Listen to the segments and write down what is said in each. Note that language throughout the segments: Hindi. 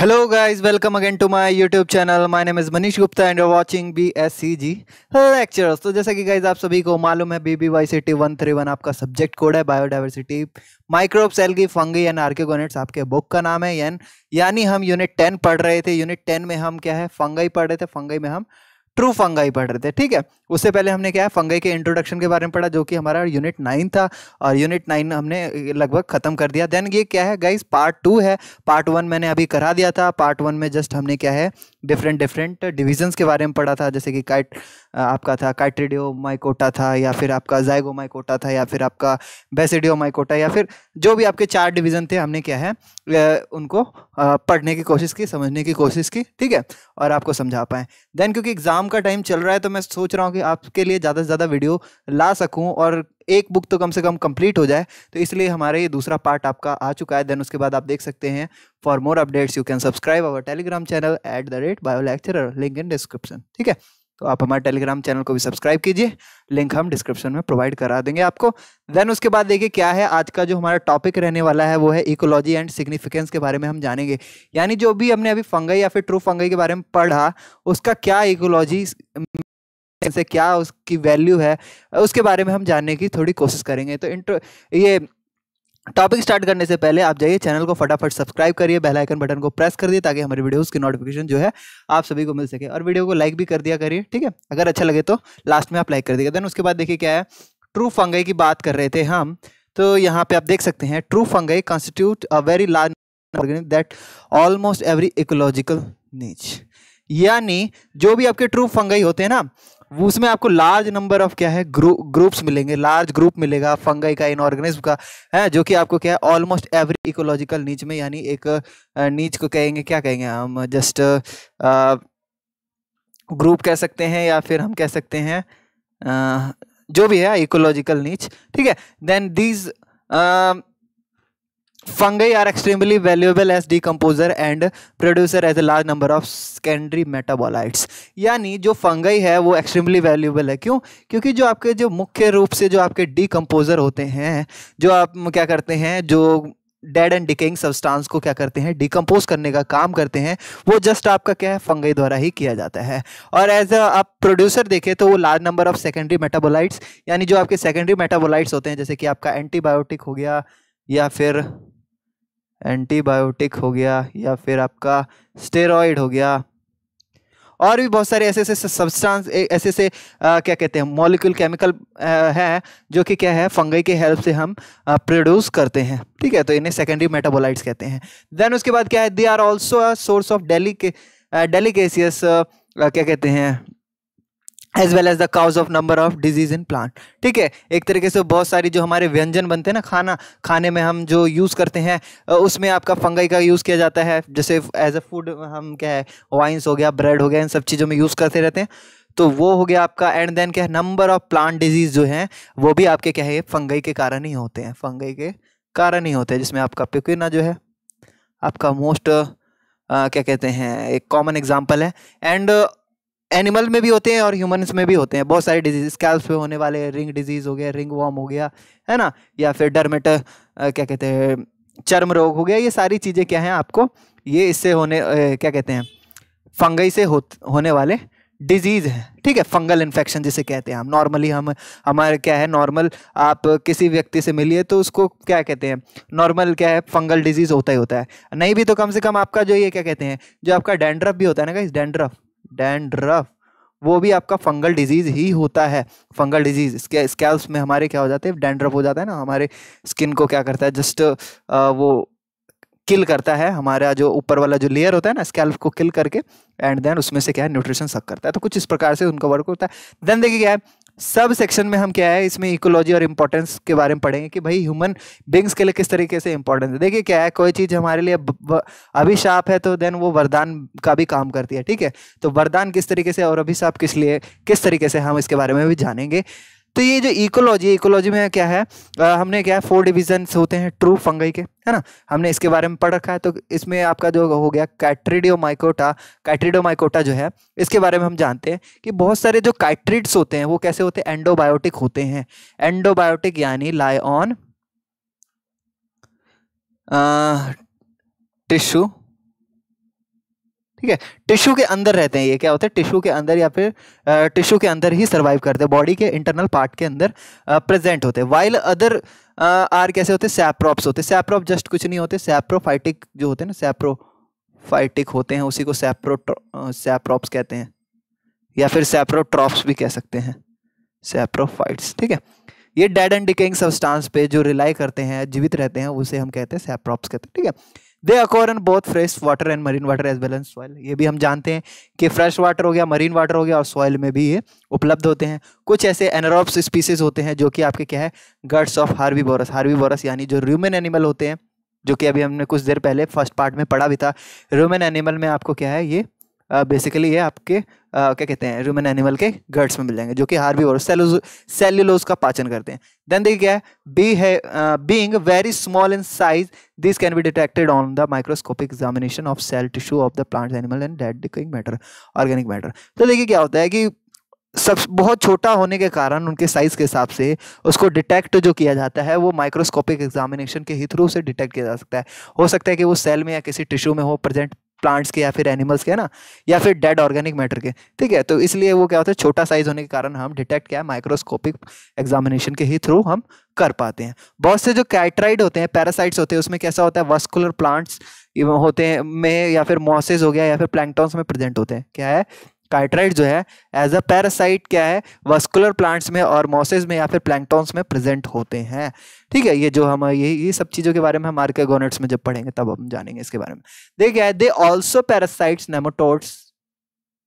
Hello guys, welcome again to my YouTube channel. My name is Manish Gupta B S C G Lectures. तो जैसा कि गाइज आप सभी को मालूम है B B Y C T one three one आपका सब्जेक्ट कोड है बायोडाइवर्सिटी माइक्रोब्स की फंगी एंड आर्क्योगोनेट्स आपके बुक का नाम है एन यानी हम यूनिट टेन पढ़ रहे थे यूनिट टेन में हम क्या है फंगाई पढ़ रहे थे फंगाई में हम ट्रू फंगाई पढ़ रहे थे ठीक है उससे पहले हमने क्या है फंगाई के इंट्रोडक्शन के बारे में पढ़ा जो कि हमारा यूनिट नाइन था और यूनिट नाइन हमने लगभग खत्म कर दिया देन ये क्या है गाइज पार्ट टू है पार्ट वन मैंने अभी करा दिया था पार्ट वन में जस्ट हमने क्या है डिफरेंट डिफरेंट डिविजन्स के बारे में पढ़ा था जैसे कि काइट आपका था काइट्रेडियो माइकोटा था या फिर आपका जयगो माइकोटा था या फिर आपका बेसिडियो माइकोटा या फिर जो भी आपके चार डिवीज़न थे हमने क्या है उनको पढ़ने की कोशिश की समझने की कोशिश की ठीक है और आपको समझा पाएँ देन क्योंकि एग्ज़ाम का टाइम चल रहा है तो मैं सोच रहा हूँ कि आपके लिए ज़्यादा से ज़्यादा वीडियो ला सकूँ और एक बुक तो कम से कम कंप्लीट हो जाए तो इसलिए हमारा ये दूसरा पार्ट आपका आ चुका है देन उसके बाद आप देख सकते हैं for more updates you can subscribe our Telegram channel at the rate bio lecture link in description ठीक है तो आप हमारे टेलीग्राम चैनल को भी सब्सक्राइब कीजिए लिंक हम डिस्क्रिप्शन में प्रोवाइड करा देंगे आपको देन उसके बाद देखिए क्या है आज का जो हमारा टॉपिक रहने वाला है वो है इकोलॉजी एंड सिग्निफिकेंस के बारे में हम जानेंगे यानी जो भी हमने अभी फंगई या फिर ट्रू फंगई के बारे में पढ़ा उसका क्या इकोलॉजी से क्या उसकी वैल्यू है उसके बारे में हम जानने की थोड़ी कोशिश करेंगे तो इंट्रो ये टॉपिक स्टार्ट करने से पहले आप जाइए चैनल को फटाफट सब्सक्राइब करिए बेल आइकन बटन को प्रेस कर दिए ताकि हमारी वीडियोस की नोटिफिकेशन जो है आप सभी को मिल सके और वीडियो को लाइक भी कर दिया करिए ठीक है अगर अच्छा लगे तो लास्ट में आप लाइक कर दिएगा देन उसके बाद देखिए क्या है ट्रू फंगई की बात कर रहे थे हम तो यहाँ पे आप देख सकते हैं true fungi constitute a very large organic that almost every ecological niche यानी जो भी आपके ट्रू फंगई होते हैं ना उसमें आपको लार्ज नंबर ऑफ क्या है ग्रू ग्रुप्स मिलेंगे लार्ज ग्रुप मिलेगा फंगाई का इनऑर्गेनिज्म का है जो कि आपको क्या है ऑलमोस्ट एवरी इकोलॉजिकल नीच में यानी एक नीच को कहेंगे क्या कहेंगे हम जस्ट ग्रुप कह सकते हैं या फिर हम कह सकते हैं आ, जो भी है इकोलॉजिकल नीच ठीक है then these Fungi are extremely valuable as decomposer and producer as a large number of secondary metabolites. यानी जो फंगई है वो एक्सट्रीमली वैल्यूबल है क्यों क्योंकि जो आपके जो मुख्य रूप से जो आपके डीकम्पोज़र होते हैं जो आप क्या करते हैं जो डेड एंड डिकेइंग सब्सटेंस को क्या करते हैं डिकम्पोज करने का काम करते हैं वो जस्ट आपका क्या है फंगई द्वारा ही किया जाता है और एज अ आप प्रोड्यूसर देखें तो वो large number of secondary metabolites यानी जो आपके सेकेंडरी मेटाबोलाइट्स होते हैं जैसे कि आपका एंटीबायोटिक हो गया या फिर एंटीबायोटिक हो गया या फिर आपका स्टेरॉइड हो गया और भी बहुत सारे ऐसे ऐसे सब्सटेंस ऐसे ऐसे क्या कहते हैं मॉलिक्यूल केमिकल हैं जो कि क्या है फंगई के हेल्प से हम प्रोड्यूस करते हैं ठीक है तो इन्हें सेकेंडरी मेटाबोलाइट्स कहते हैं देन उसके बाद क्या है they are also source of daily delicacies क्या कहते हैं as well as the cause of number of disease in plant ठीक है एक तरीके से बहुत सारी जो हमारे व्यंजन बनते हैं ना खाना खाने में हम जो यूज़ करते हैं उसमें आपका फंगाई का यूज़ किया जाता है जैसे एज अ फूड हम क्या है वाइन्स हो गया ब्रेड हो गया इन सब चीज़ों में यूज़ करते रहते हैं तो वो हो गया आपका एंड देन क्या है नंबर ऑफ प्लांट डिजीज जो हैं वो भी आपके क्या है फंगई के कारण ही होते हैं फंगई के कारण ही होते हैं जिसमें आपका पिकुना जो है आपका मोस्ट क्या कहते हैं एक कॉमन एग्जाम्पल है एंड एनिमल में भी होते हैं और ह्यूमन्स में भी होते हैं बहुत सारे डिजीज स्कैल्स पे होने वाले रिंग डिजीज़ हो गया रिंग वॉर्म हो गया है ना या फिर डरमेट क्या कहते हैं चर्म रोग हो गया ये सारी चीज़ें क्या हैं आपको ये इससे होने क्या कहते हैं फंगई से हो, होने वाले डिजीज़ हैं ठीक है फंगल इन्फेक्शन जिसे कहते हैं हम नॉर्मली हम हमारे क्या है नॉर्मल आप किसी व्यक्ति से मिलिए तो उसको क्या कहते हैं नॉर्मल क्या है फंगल डिजीज़ होता ही होता है नहीं भी तो कम से कम आपका जो ये क्या कहते हैं जो आपका डेंड्रफ भी होता है ना इस डेंड्रफ डैंड्रफ वो भी आपका फंगल डिजीज़ ही होता है फंगल डिजीज़ इसके स्कैल्स में हमारे क्या हो जाते हैं डैंड्रफ हो जाता है ना हमारे स्किन को क्या करता है जस्ट वो किल करता है हमारा जो ऊपर वाला जो लेयर होता है ना स्कैल्फ को किल करके एंड देन उसमें से क्या है न्यूट्रिशन सक करता है तो कुछ इस प्रकार से उनका वर्क होता है देन देखिए क्या है सब सेक्शन में हम क्या है इसमें इकोलॉजी और इम्पोर्टेंस के बारे में पढ़ेंगे कि भाई ह्यूमन बींग्स के लिए किस तरीके से इंपॉर्टेंस है देखिए क्या है कोई चीज़ हमारे लिए अभिशाप है तो देन वो वरदान का भी काम करती है ठीक है तो वरदान किस तरीके से और अभिशाप किस लिए किस तरीके से हम इसके बारे में भी जानेंगे तो ये जो इकोलॉजी इकोलॉजी में क्या है आ, हमने क्या है फोर डिविजन्स होते हैं ट्रू फंगई के है ना हमने इसके बारे में पढ़ रखा है तो इसमें आपका जो हो गया कैट्रिडियोमाइकोटा माइकोटा जो है इसके बारे में हम जानते हैं कि बहुत सारे जो कैट्रिड्स होते हैं वो कैसे होते हैं एंडोबायोटिक होते हैं एंडोबायोटिक यानी ऑन टिश्यू ठीक है टिश्यू के अंदर रहते हैं ये क्या होते हैं टिश्यू के अंदर या फिर टिश्यू के अंदर ही सर्वाइव करते हैं बॉडी के इंटरनल पार्ट के अंदर प्रेजेंट होते हैं वाइल अदर आर कैसे होते हैं सैप्रॉप्स होते हैं सैप्रॉप जस्ट कुछ नहीं होते सैप्रोफाइटिक जो होते हैं ना सैप्रोफाइटिक होते हैं उसी को सैप्रो सैप्रॉप्स कहते हैं या फिर सैप्रोट्रॉप्स भी कह सकते हैं सैप्रोफाइट्स ठीक है ये डेड एंड डिकेइंग सब्सटेंस पे जो रिलाई करते हैं जीवित रहते हैं उसे हम कहते हैं सैप्रॉप्स कहते हैं ठीक है they occur in both fresh water and marine water as well and soil ये भी हम जानते हैं कि फ्रेश वाटर हो गया मरीन वाटर हो गया और सॉइल में भी ये उपलब्ध होते हैं कुछ ऐसे एनरोप्स स्पीसीज होते हैं जो कि आपके क्या है guts of herbivores herbivores यानी जो र्यूमन एनिमल होते हैं जो कि अभी हमने कुछ देर पहले फर्स्ट पार्ट में पढ़ा भी था र्यूमन एनिमल में आपको क्या है ये बेसिकली uh, ये आपके आ, क्या कहते हैं ह्यूमन एनिमल के गट्स में मिल जाएंगे जो कि हार्बी और सेलुलोज का पाचन करते हैं देन देखिए क्या है बी है being very small in size this can be detected on the microscopic examination of cell tissue of the plant animal and dead decaying matter organic matter तो देखिए क्या होता है कि सब बहुत छोटा होने के कारण उनके साइज़ के हिसाब से उसको डिटेक्ट जो किया जाता है वो माइक्रोस्कोपिक एग्जामिनेशन के ही थ्रू से डिटेक्ट किया जा सकता है हो सकता है कि वो सेल में या किसी टिश्यू में हो प्रेजेंट प्लांट्स के या फिर एनिमल्स के है ना या फिर डेड ऑर्गेनिक मैटर के ठीक है तो इसलिए वो क्या होता है छोटा साइज होने के कारण हम डिटेक्ट क्या है माइक्रोस्कोपिक एग्जामिनेशन के ही थ्रू हम कर पाते हैं बहुत से जो कैटराइड होते हैं पैरासाइट्स होते हैं उसमें कैसा होता है वस्कुलर प्लांट्स होते हैं में या फिर मॉसेज हो गया या फिर प्लैंगटॉन्स में प्रेजेंट होते हैं क्या है कार्ट्राइट जो है एज अ पैरासाइट क्या है वस्कुलर प्लांट्स में और मॉसेज में या फिर प्लैंकटॉन्स में प्रेजेंट होते हैं ठीक है ये जो हम ये ये सब चीज़ों के बारे में हम गोनेट्स में जब पढ़ेंगे तब हम जानेंगे इसके बारे में देखिए है they also parasites nematodes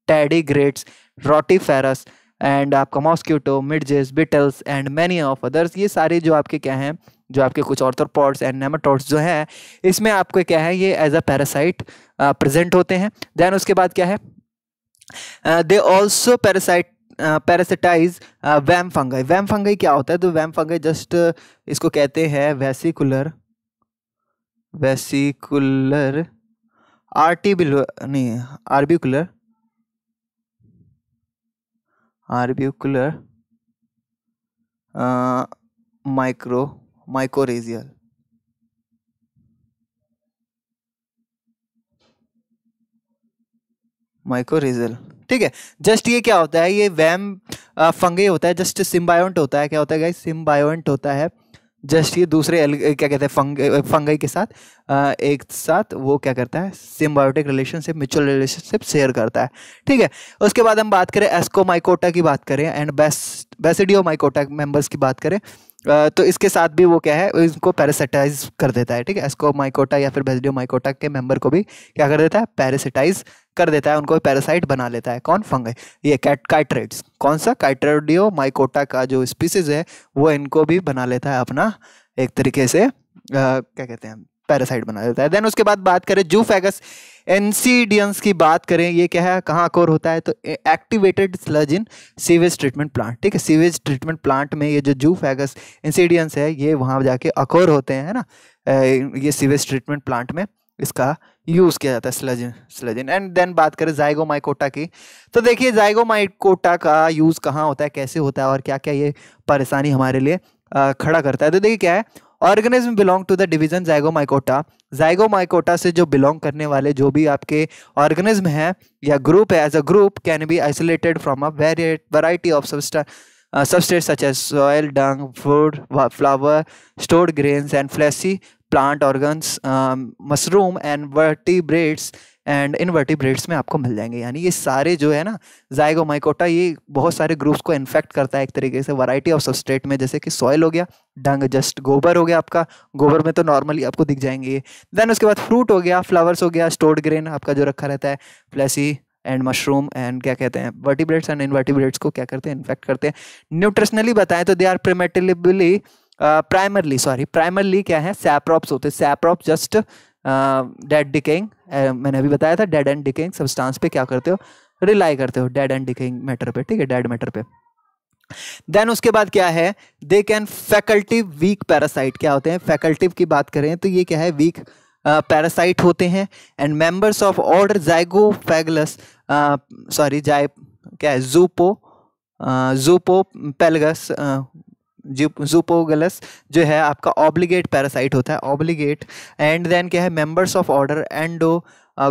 tardigrades rotifers and आपका mosquito midges beetles and many of others ये सारे जो आपके क्या हैं जो आपके कुछ ऑर्थोपॉड्स एंड नेमाटोड्स जो हैं इसमें आपको क्या है ये एज अ पैरासाइट प्रेजेंट होते हैं देन उसके बाद क्या है they also parasite parasitize VAM fungi VAM fungi क्या होता है तो वैम फंगाई जस्ट इसको कहते हैं वैसिकुलर वैसिकुलर आर्टिबिल नहीं आर्बिकुलर आर्बिकुलर माइक्रो माइकोरेजियल माइकोरिजल ठीक है जस्ट ये क्या होता है ये वैम फंगे होता है जस्ट सिम्बायोट होता है क्या होता है गाइस होता है जस्ट ये दूसरे क्या कहते हैं फंग फंगई के साथ आ, एक साथ वो क्या करता है symbiotic relationship mutual relationship share करता है ठीक है उसके बाद हम बात करें एस्को माइकोटा की बात करें and best basidiomycota members की बात करें तो इसके साथ भी वो क्या है इसको पैरासिटाइज कर देता है ठीक है एस्को माइकोटा या फिर बेजडियो माइकोटा के मेंबर को भी क्या कर देता है पैरासिटाइज कर देता है उनको पैरासाइट बना लेता है कौन फंग ये कैट काइट्रेट्स कौन सा काइट्रेडियो माइकोटा का जो स्पीसीज है वो इनको भी बना लेता है अपना एक तरीके से आ, क्या कहते हैं पैरासाइट बना देता है देन उसके बाद बात करें जू फैगस एनसीडियंस की बात करें ये क्या है कहाँ अकोर होता है तो activated sludge in sewage treatment plant ठीक है सीवेज ट्रीटमेंट प्लांट में ये जो जू फैगस इंसीडियंस है ये वहाँ जाके अकोर होते हैं है ना ये सीवेज ट्रीटमेंट प्लांट में इसका यूज़ किया जाता है स्लजिन स्लजिन एंड देन बात करें जाइगोमाइकोटा की तो देखिए जाइगोमाइकोटा का यूज़ कहाँ होता है कैसे होता है और क्या क्या ये परेशानी हमारे लिए खड़ा करता है तो देखिए क्या है organism belong to the division zygomycota zygomycota से जो बिलोंग करने वाले जो भी आपके ऑर्गेनिज्म है या ग्रुप है as a group can be isolated from a variety variety of substrate substrate such as soil dung food flower stored grains and fleshy plant organs mushroom and and and invertebrates में आपको मिल जाएंगे यानी ये सारे जो है ना माइकोटा ये बहुत सारे ग्रुप्स को इन्फेक्ट करता है एक तरीके से वैरायटी ऑफ सबस्ट्रेट में जैसे कि सॉयल हो गया डंग जस्ट गोबर हो गया आपका गोबर में तो नॉर्मली आपको दिख जाएंगे देन उसके बाद फ्रूट हो गया फ्लावर्स हो गया स्टोर्ड ग्रेन आपका जो रखा रहता है फ्लैसी एंड मशरूम एंड क्या कहते हैं वर्टिब्रेट्स एंड इनवर्टिब्रेट्स को क्या करते हैं इन्फेक्ट करते हैं न्यूट्रिशनली बताएं तो they are primarily primarily sorry primarily क्या है सैप्रॉप्स होते हैं सैप्रॉप जस्ट डेड डिकेइंग मैंने अभी बताया था डेड एंड डिकेइंग सबस्टांस पे क्या करते हो रिलाई करते हो डेड एंड डिकेइंग मैटर पे ठीक है डेड मैटर पे देन उसके बाद क्या है they can facultative weak parasite क्या होते हैं फैकल्टिव की बात करें तो ये क्या है वीक पैरासाइट uh, होते हैं and members of order zygophagales sorry जाय क्या है जूपो जूपो पेलगस जूपोगलस जो है आपका ऑब्लिगेट पैरासाइट होता है ऑब्लिगेट एंड देन क्या है members of order 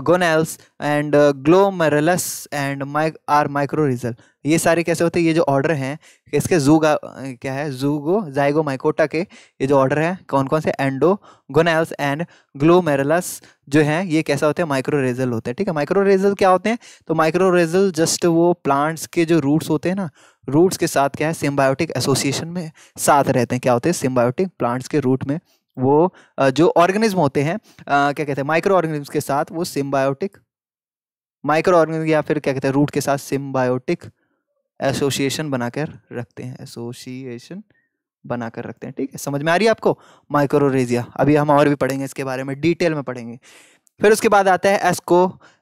endogonales and glomerales and mycorrhizal ये सारे कैसे होते हैं ये जो ऑर्डर हैं इसके जूगा क्या है जूगो जाइगो माइकोटा के ये जो ऑर्डर हैं कौन कौन से एंडो गोनेल्स एंड ग्लोमेरलस जो हैं ये कैसा होते हैं माइक्रोरेजल होते हैं ठीक है माइक्रोरेजल क्या होते हैं तो माइक्रोरेजल जस्ट वो प्लांट्स के जो रूट्स होते हैं ना रूट्स के साथ क्या है सिम्बायोटिक एसोसिएशन में साथ रहते हैं क्या होते हैं सिम्बायोटिक प्लांट्स के रूट में वो जो ऑर्गेनिज्म होते हैं क्या कहते हैं माइक्रो ऑर्गेनिज्म के साथ वो सिम्बायोटिक माइक्रो ऑर्गेनिज्म या फिर क्या कहते हैं रूट के साथ सिम्बायोटिक एसोसिएशन बनाकर रखते हैं एसोसिएशन बनाकर रखते हैं ठीक है समझ में आ रही है आपको माइक्रोरेजिया अभी हम और भी पढ़ेंगे इसके बारे में डिटेल में पढ़ेंगे फिर उसके बाद आता है एस्को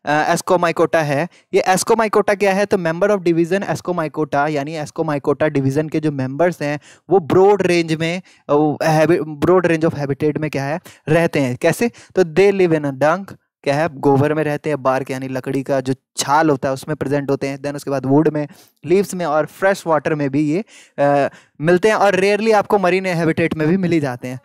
एस्को माइकोटा है ये एस्को माइकोटा क्या है तो member of division ascomycota यानी एस्को माइकोटा डिवीज़न के जो मेंबर्स हैं वो ब्रॉड रेंज में ब्रॉड रेंज ऑफ हैबिटेट में क्या है रहते हैं कैसे तो दे लिव इन अ डंक क्या है गोबर में रहते हैं बार्क यानी लकड़ी का जो छाल होता है उसमें प्रेजेंट होते हैं देन उसके बाद वुड में लीव्स में और फ्रेश वाटर में भी ये आ, मिलते हैं और रेयरली आपको मरीन हैबिटेट में भी मिली जाते हैं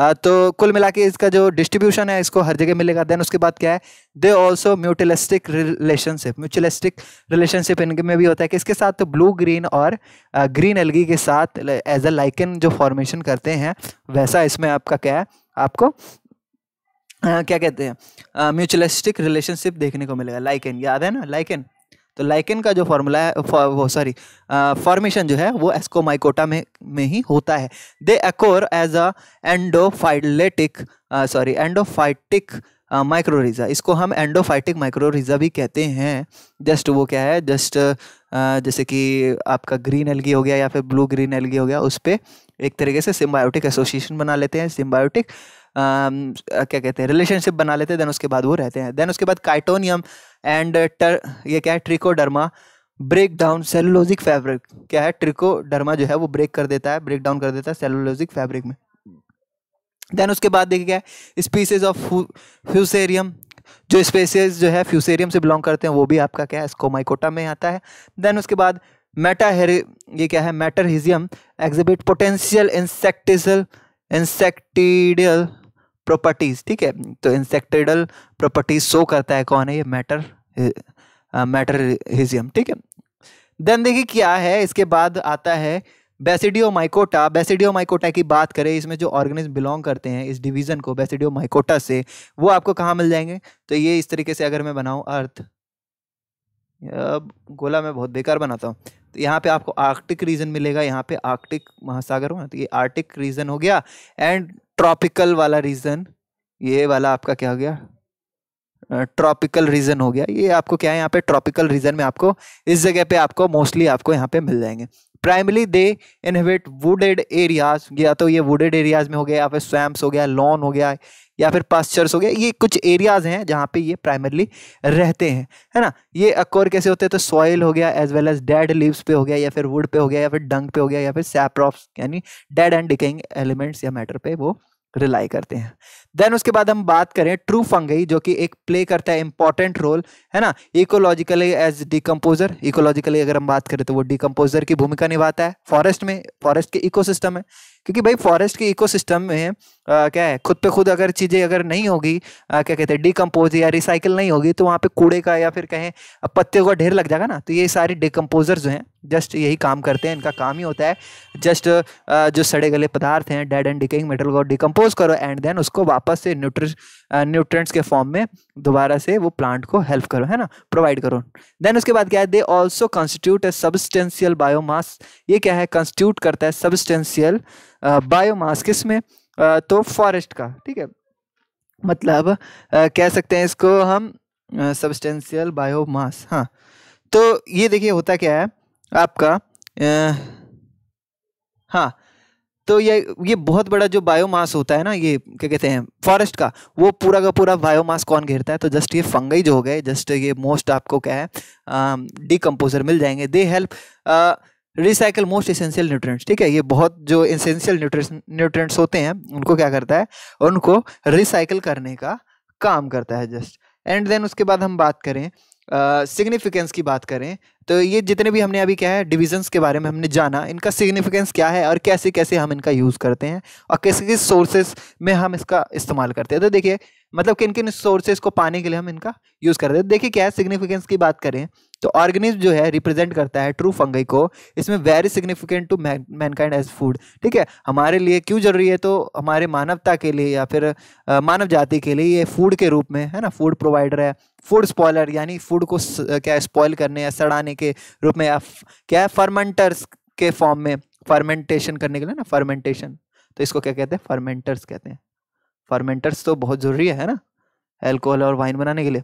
तो कुल मिला के इसका जो डिस्ट्रीब्यूशन है इसको हर जगह मिलेगा देन उसके बाद क्या है they also mutualistic relationship mutualistic relationship इनके में भी होता है कि इसके साथ तो ब्लू ग्रीन और ग्रीन एलगी के साथ एज अ लाइकन जो फॉर्मेशन करते हैं वैसा इसमें आपका क्या है आपको आ, क्या कहते हैं म्यूचुअलिस्टिक रिलेशनशिप देखने को मिलेगा लाइकन याद है ना लाइकन तो लाइकेन का जो फॉर्मूला है वो सॉरी फॉर्मेशन जो है वो एस्कोमाइकोटा में में ही होता है they occur as a endophytic sorry endophytic mycorrhiza इसको हम एंडोफाइटिक माइक्रोरिज़ा भी कहते हैं जस्ट वो क्या है जस्ट जैसे कि आपका ग्रीन एलगी हो गया या फिर ब्लू ग्रीन एलगी हो गया उस पर एक तरीके से सिम्बायोटिक एसोसिएशन बना लेते हैं सिम्बायोटिक क्या कहते हैं रिलेशनशिप बना लेते हैं देन उसके बाद वो रहते हैं देन उसके बाद काइटोनियम एंड ये क्या है trichoderma break down cellulosic fabric क्या है ट्रिकोडर्मा जो है वो ब्रेक कर देता है ब्रेक डाउन कर देता है सेलुलोजिक फैब्रिक में देन उसके बाद देखिए क्या है स्पीसीज ऑफ फ्यूसेरियम जो स्पेसीज जो है फ्यूसेरियम से बिलोंग करते हैं वो भी आपका क्या है स्कोमाइकोटा में आता है देन उसके बाद मेटा ये क्या है metarhizium exhibit potential insecticidal insecticidal properties ठीक है तो इंसेक्टेडल प्रॉपर्टीज शो करता है कौन है ये मैटर मैटर हिजियम ठीक है देन देखिए क्या है इसके बाद आता है बेसिडियो माइकोटा बेसिडियो माइकोटा की बात करें इसमें जो ऑर्गेनिज्म बिलोंग करते हैं इस डिवीज़न को बेसिडियो माइकोटा से वो आपको कहाँ मिल जाएंगे तो ये इस तरीके से अगर मैं बनाऊँ अर्थ अब गोला मैं बहुत बेकार बनाता हूँ तो यहाँ पे आपको आर्कटिक रीजन मिलेगा यहाँ पे आर्कटिक महासागर ना तो ये आर्कटिक रीजन हो गया एंड ट्रॉपिकल वाला रीज़न ये वाला आपका क्या हो गया ट्रॉपिकल रीज़न हो गया ये आपको क्या है यहाँ पे ट्रॉपिकल रीज़न में आपको इस जगह पे आपको मोस्टली आपको यहाँ पे मिल जाएंगे primarily they inhabit wooded areas या तो ये वुडेड एरियाज में हो गया या फिर स्वैम्प्स हो गया लॉन हो गया या फिर पास्चर्स हो गया ये कुछ एरियाज हैं जहाँ पे ये प्राइमरली रहते हैं है ना ये अकोर कैसे होते हैं तो सॉइल हो गया as well as dead leaves पे हो गया या फिर वुड पे हो गया या फिर डंग पे हो गया या फिर सैप्रॉप्स यानी डेड एंड डिकेइंग एलिमेंट्स या मैटर पे वो रिलाई करते हैं देन उसके बाद हम बात करें ट्रू फंगई जो कि एक प्ले करता है इंपॉर्टेंट रोल है ना इकोलॉजिकली एज डिकम्पोजर इकोलॉजिकली अगर हम बात करें तो वो डिकम्पोजर की भूमिका निभाता है फॉरेस्ट में फॉरेस्ट के इकोसिस्टम है क्योंकि भाई फॉरेस्ट के इकोसिस्टम में आ, क्या है खुद पे खुद अगर चीज़ें अगर नहीं होगी क्या कहते हैं डिकम्पोज या रिसाइकिल नहीं होगी तो वहाँ पे कूड़े का या फिर कहें पत्ते का ढेर लग जाएगा ना तो ये सारे डिकम्पोजर जो हैं जस्ट यही काम करते हैं इनका काम ही होता है जस्ट जो सड़े गले पदार्थ हैं डेड एंड डिकेइंग मेटल को डिकम्पोज करो एंड देन उसको वापस से न्यूट्र न्यूट्रेंट्स के फॉर्म में दोबारा से वो प्लांट को हेल्प करो है ना प्रोवाइड करो देन उसके बाद क्या है they also constitute a substantial biomass ये क्या है कंस्टिट्यूट करता है सबस्टेंशियल बायोमास किस में तो फॉरेस्ट का ठीक है मतलब कह सकते हैं इसको हम सब्सटेंशियल बायोमास हाँ तो ये देखिए होता क्या है आपका हाँ तो ये ये बहुत बड़ा जो बायोमास होता है ना ये क्या कहते हैं फॉरेस्ट का वो पूरा का पूरा बायोमास कौन घेरता है तो जस्ट ये फंगई जो हो गए जस्ट ये मोस्ट आपको क्या है डिकम्पोजर मिल जाएंगे they help recycle most essential nutrient ठीक है ये बहुत जो एसेंशियल न्यूट्रेंट्स होते हैं उनको क्या करता है उनको रिसाइकल करने का काम करता है जस्ट एंड देन उसके बाद हम बात करें सिग्निफिकेंस uh, की बात करें तो ये जितने भी हमने अभी क्या है डिविजन्स के बारे में हमने जाना इनका सिग्निफिकेंस क्या है और कैसे कैसे हम इनका यूज़ करते हैं और किस किस सोर्सेज में हम इसका इस्तेमाल करते हैं तो देखिए मतलब किन किन सोर्सेज को पाने के लिए हम इनका यूज़ करते हैं देखिए क्या है सिग्निफिकेंस की बात करें तो ऑर्गेनिज्म जो है रिप्रेजेंट करता है ट्रू फंगई को इसमें very significant to mankind as food ठीक है हमारे लिए क्यों जरूरी है तो हमारे मानवता के लिए या फिर मानव जाति के लिए ये फूड के रूप में है ना फूड प्रोवाइडर है फूड स्पॉयलर यानी फूड को स, क्या स्पॉयल करने या सड़ाने के रूप में या क्या है फर्मेंटर्स के फॉर्म में फर्मेंटेशन करने के लिए ना फर्मेंटेशन तो इसको क्या कहते हैं फर्मेंटर्स कहते हैं फर्मेंटर्स तो बहुत ज़रूरी है ना एल्कोहल और वाइन बनाने के लिए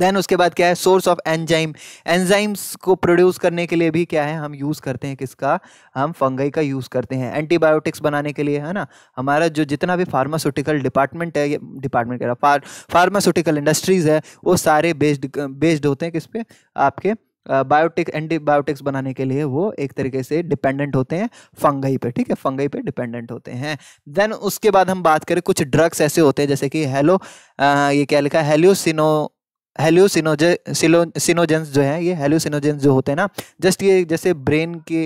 देन उसके बाद क्या है सोर्स ऑफ एंजाइम एंजाइम्स को प्रोड्यूस करने के लिए भी क्या है हम यूज़ करते हैं किसका हम फंगई का यूज़ करते हैं एंटीबायोटिक्स बनाने के लिए है ना हमारा जो जितना भी फार्मास्यूटिकल डिपार्टमेंट है डिपार्टमेंट कह रहा फार फार्मास्यूटिकल इंडस्ट्रीज़ है वो सारे बेस्ड बेस्ड होते हैं किस पे आपके बायोटिक एंटीबायोटिक्स बनाने के लिए वो एक तरीके से डिपेंडेंट होते हैं फंगई पे ठीक है फंगई पे डिपेंडेंट होते हैं देन उसके बाद हम बात करें कुछ ड्रग्स ऐसे होते हैं जैसे कि हेलो ये क्या लिखा है हेलियोसिनो हेल्यूसिनोजे जो है ये हेल्यूसिनोजेंस जो होते हैं ना जस्ट ये जैसे ब्रेन के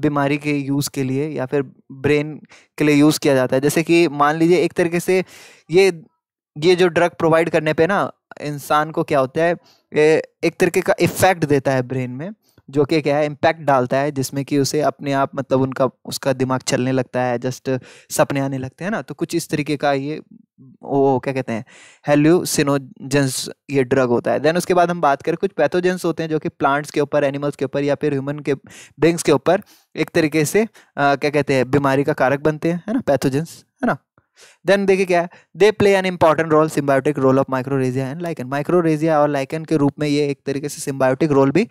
बीमारी के यूज़ के लिए या फिर ब्रेन के लिए यूज़ किया जाता है जैसे कि मान लीजिए एक तरीके से ये ये जो ड्रग प्रोवाइड करने पे ना इंसान को क्या होता है एक तरीके का इफ़ेक्ट देता है ब्रेन में जो कि क्या है इम्पैक्ट डालता है जिसमें कि उसे अपने आप मतलब उनका उसका दिमाग चलने लगता है जस्ट सपने आने लगते हैं ना तो कुछ इस तरीके का ये वो क्या कहते हैं हेल्यूसिनोजेंस ये ड्रग होता है देन उसके बाद हम बात करें कुछ पैथोजेंस होते हैं जो कि प्लांट्स के ऊपर एनिमल्स के ऊपर या फिर ह्यूमन के बींग्स के ऊपर एक तरीके से आ, क्या कहते हैं बीमारी का कारक बनते हैं है ना पैथोजेंस है ना देन देखिए क्या है they play an important role symbiotic role of mycorrhiza and lichen mycorrhiza और लाइकन के रूप में ये एक तरीके से सिम्बायोटिक रोल भी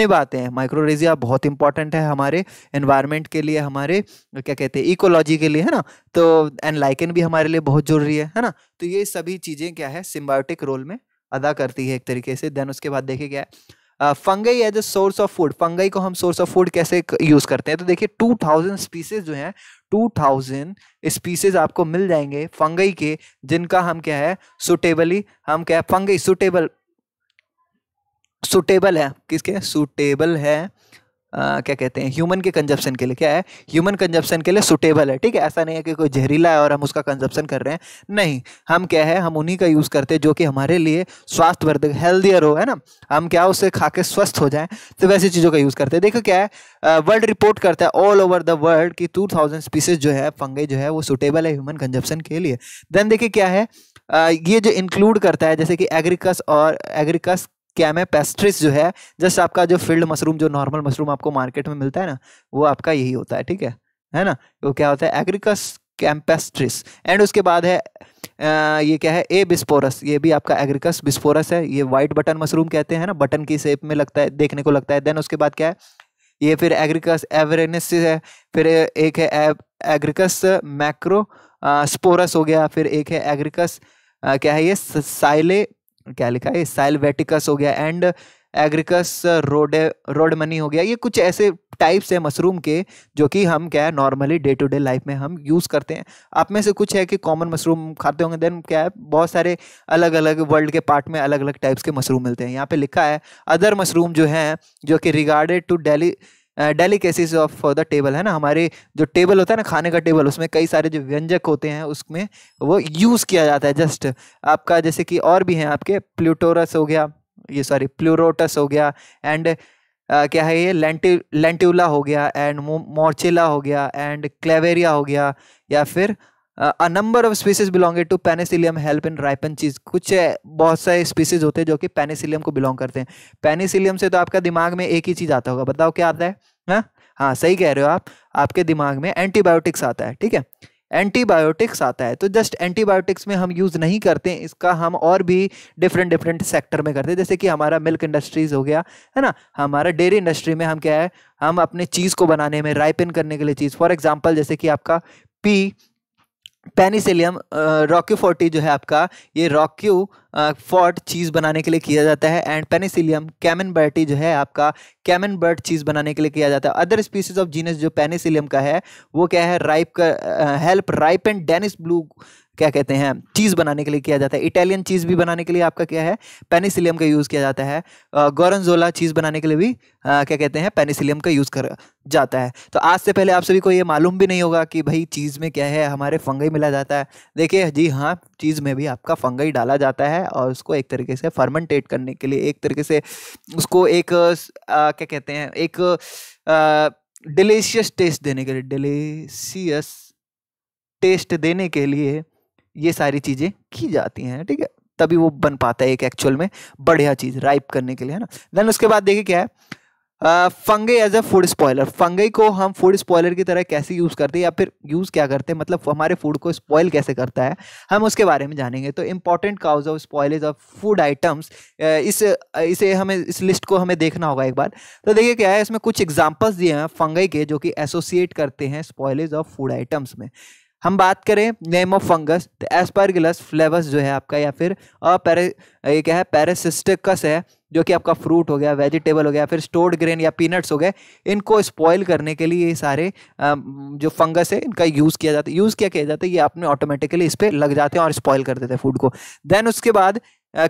निभाते हैं माइक्रोरेजिया बहुत इंपॉर्टेंट है हमारे एनवायरमेंट के लिए हमारे क्या कहते हैं इकोलॉजी के लिए है ना तो एंड लाइकन भी हमारे लिए बहुत जरूरी है है ना तो ये सभी चीज़ें क्या है सिम्बायोटिक रोल में अदा करती है एक तरीके से देन उसके बाद देखिए क्या है fungi as a source of food fungi को हम सोर्स ऑफ फूड कैसे यूज़ करते हैं तो देखिए टू थाउजेंड स्पीसीज जो है टू थाउजेंड स्पीसीज आपको मिल जाएंगे फंगई के जिनका हम क्या है सुटेबली हम क्या है फंगई सुटेबल सुटेबल है किसके सुटेबल है आ, क्या कहते हैं ह्यूमन के कंजप्शन के लिए क्या है ह्यूमन कंजप्शन के लिए सुटेबल है ठीक है ऐसा नहीं है कि कोई जहरीला है और हम उसका कंजप्शन कर रहे हैं नहीं हम क्या है हम उन्हीं का यूज़ करते हैं जो कि हमारे लिए स्वास्थ्यवर्धक हेल्दियर हो है ना हम क्या उसे खा के स्वस्थ हो जाए तो वैसी चीज़ों का यूज़ करते हैं देखो क्या है वर्ल्ड रिपोर्ट करता है ऑल ओवर द वर्ल्ड की टू थाउजेंड स्पीसीज जो है फंगे जो है वो सुटेबल है ह्यूमन कंजप्शन के लिए देन देखिए क्या है आ, ये जो इंक्लूड करता है जैसे कि एग्रीकस और एग्रीकस क्या है पेस्ट्रिस जो है जस्ट आपका जो फील्ड मशरूम जो नॉर्मल मशरूम आपको मार्केट में मिलता है ना वो आपका यही होता है ठीक है है ना वो क्या होता है एग्रीकस कैम्पेस्ट्रिस एंड उसके बाद है आ, ये क्या है ए बिस्पोरस ये भी आपका एग्रिकस बिस्पोरस है ये वाइट बटन मशरूम कहते हैं ना बटन की शेप में लगता है देखने को लगता है देन उसके बाद क्या है ये फिर एग्रिकस एवरेनिस है फिर एक है एग्रिकस मैक्रो स्पोरस हो गया फिर एक है एग्रिकस क्या है ये साइले क्या लिखा है साइलवेटिकस हो गया एंड एग्रिकस रोडे रोडमनी हो गया ये कुछ ऐसे टाइप्स है मशरूम के जो कि हम क्या है normally day to day life में हम यूज़ करते हैं आप में से कुछ है कि कॉमन मशरूम खाते होंगे देन क्या है बहुत सारे अलग अलग वर्ल्ड के पार्ट में अलग अलग टाइप्स के मशरूम मिलते हैं यहाँ पे लिखा है अदर मशरूम जो हैं जो कि regarded to daily delicacies of the table है ना हमारे जो टेबल होता है ना खाने का टेबल उसमें कई सारे जो व्यंजक होते हैं उसमें वो यूज़ किया जाता है जस्ट आपका जैसे कि और भी हैं आपके प्लूटोरस हो गया ये सॉरी प्लूरोटस हो गया एंड Uh, क्या है ये लेंटी लेंटिला हो गया एंड मोर्चिला हो गया एंड क्लेवेरिया हो गया या फिर a number of species belonged to penicillium help in ripen cheese कुछ बहुत सारे स्पीसीज होते हैं जो कि पेनिसिलियम को बिलोंग करते हैं पेनिसिलियम से तो आपका दिमाग में एक ही चीज़ आता होगा बताओ क्या आता है हाँ हाँ सही कह रहे हो आप आपके दिमाग में एंटीबायोटिक्स आता है ठीक है एंटीबायोटिक्स आता है तो जस्ट एंटीबायोटिक्स में हम यूज़ नहीं करते इसका हम और भी डिफरेंट डिफरेंट सेक्टर में करते हैं जैसे कि हमारा मिल्क इंडस्ट्रीज़ हो गया है ना हमारा डेयरी इंडस्ट्री में हम क्या है हम अपने चीज़ को बनाने में राइपिन करने के लिए चीज़ फॉर एग्जाम्पल जैसे कि आपका पी पेनिसिलियम रॉक्यू फोर्टी जो है आपका ये रॉक्यू फोर्ट चीज़ बनाने के लिए किया जाता है एंड पेनिसिलियम कैमन बर्टी जो है आपका कैमन बर्ट चीज़ बनाने के लिए किया जाता है अदर स्पीसीज ऑफ जीनस जो पेनिसिलियम का है वो क्या है राइप का help ripe and Danish blue क्या कहते हैं चीज़ बनाने के लिए किया जाता है इटालियन चीज़ भी बनाने के लिए आपका क्या है पेनिसिलियम का यूज़ किया जाता है गोरनजोला चीज़ बनाने के लिए भी आ, क्या कहते हैं पेनिसिलियम का यूज़ कर जाता है तो आज से पहले आप सभी को ये मालूम भी नहीं होगा कि भाई चीज़ में क्या है हमारे फंगई मिला जाता है देखिए जी हाँ चीज़ में भी आपका फंगई डाला जाता है और उसको एक तरीके से फर्मेंटेट करने के लिए एक तरीके से उसको एक आ, क्या कहते हैं एक डिलीशियस टेस्ट देने के लिए डिलीशियस टेस्ट देने के लिए ये सारी चीज़ें की जाती हैं ठीक है तभी वो बन पाता है एक एक्चुअल में बढ़िया चीज़ राइप करने के लिए है ना देन उसके बाद देखिए क्या है fungi as a food spoiler fungi को हम फूड स्पॉयलर की तरह कैसे यूज़ करते हैं या फिर यूज़ क्या करते हैं मतलब हमारे फूड को स्पॉयल कैसे करता है हम उसके बारे में जानेंगे तो important cause of spoilage of food items इस इसे हमें इस लिस्ट को हमें देखना होगा एक बार तो देखिए क्या है इसमें कुछ एग्जाम्पल्स दिए हैं फंगई के जो कि एसोसिएट करते हैं स्पॉयलेज ऑफ फूड आइटम्स में हम बात करें नेम ऑफ फंगस तो एस्परगिलस फ्लेवस जो है आपका या फिर अपेरे ये क्या है पैरासिस्टिकस है जो कि आपका फ्रूट हो गया वेजिटेबल हो गया फिर स्टोर्ड ग्रेन या पीनट्स हो गए इनको स्पॉइल करने के लिए ये सारे जो फंगस है इनका यूज़ किया जाता है यूज़ क्या किया जाता है ये आपने ऑटोमेटिकली इस पर लग जाते हैं और स्पॉइल कर देते हैं फूड को देन उसके बाद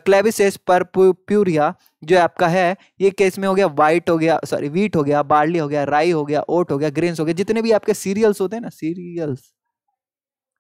क्लेविसेस पर प्यूरिया जो आपका है ये केस में हो गया वाइट हो गया सॉरी वीट हो गया बार्ली हो गया राई हो गया ओट हो गया ग्रेन्स हो गया जितने भी आपके सीरियल्स होते हैं ना सीरियल्स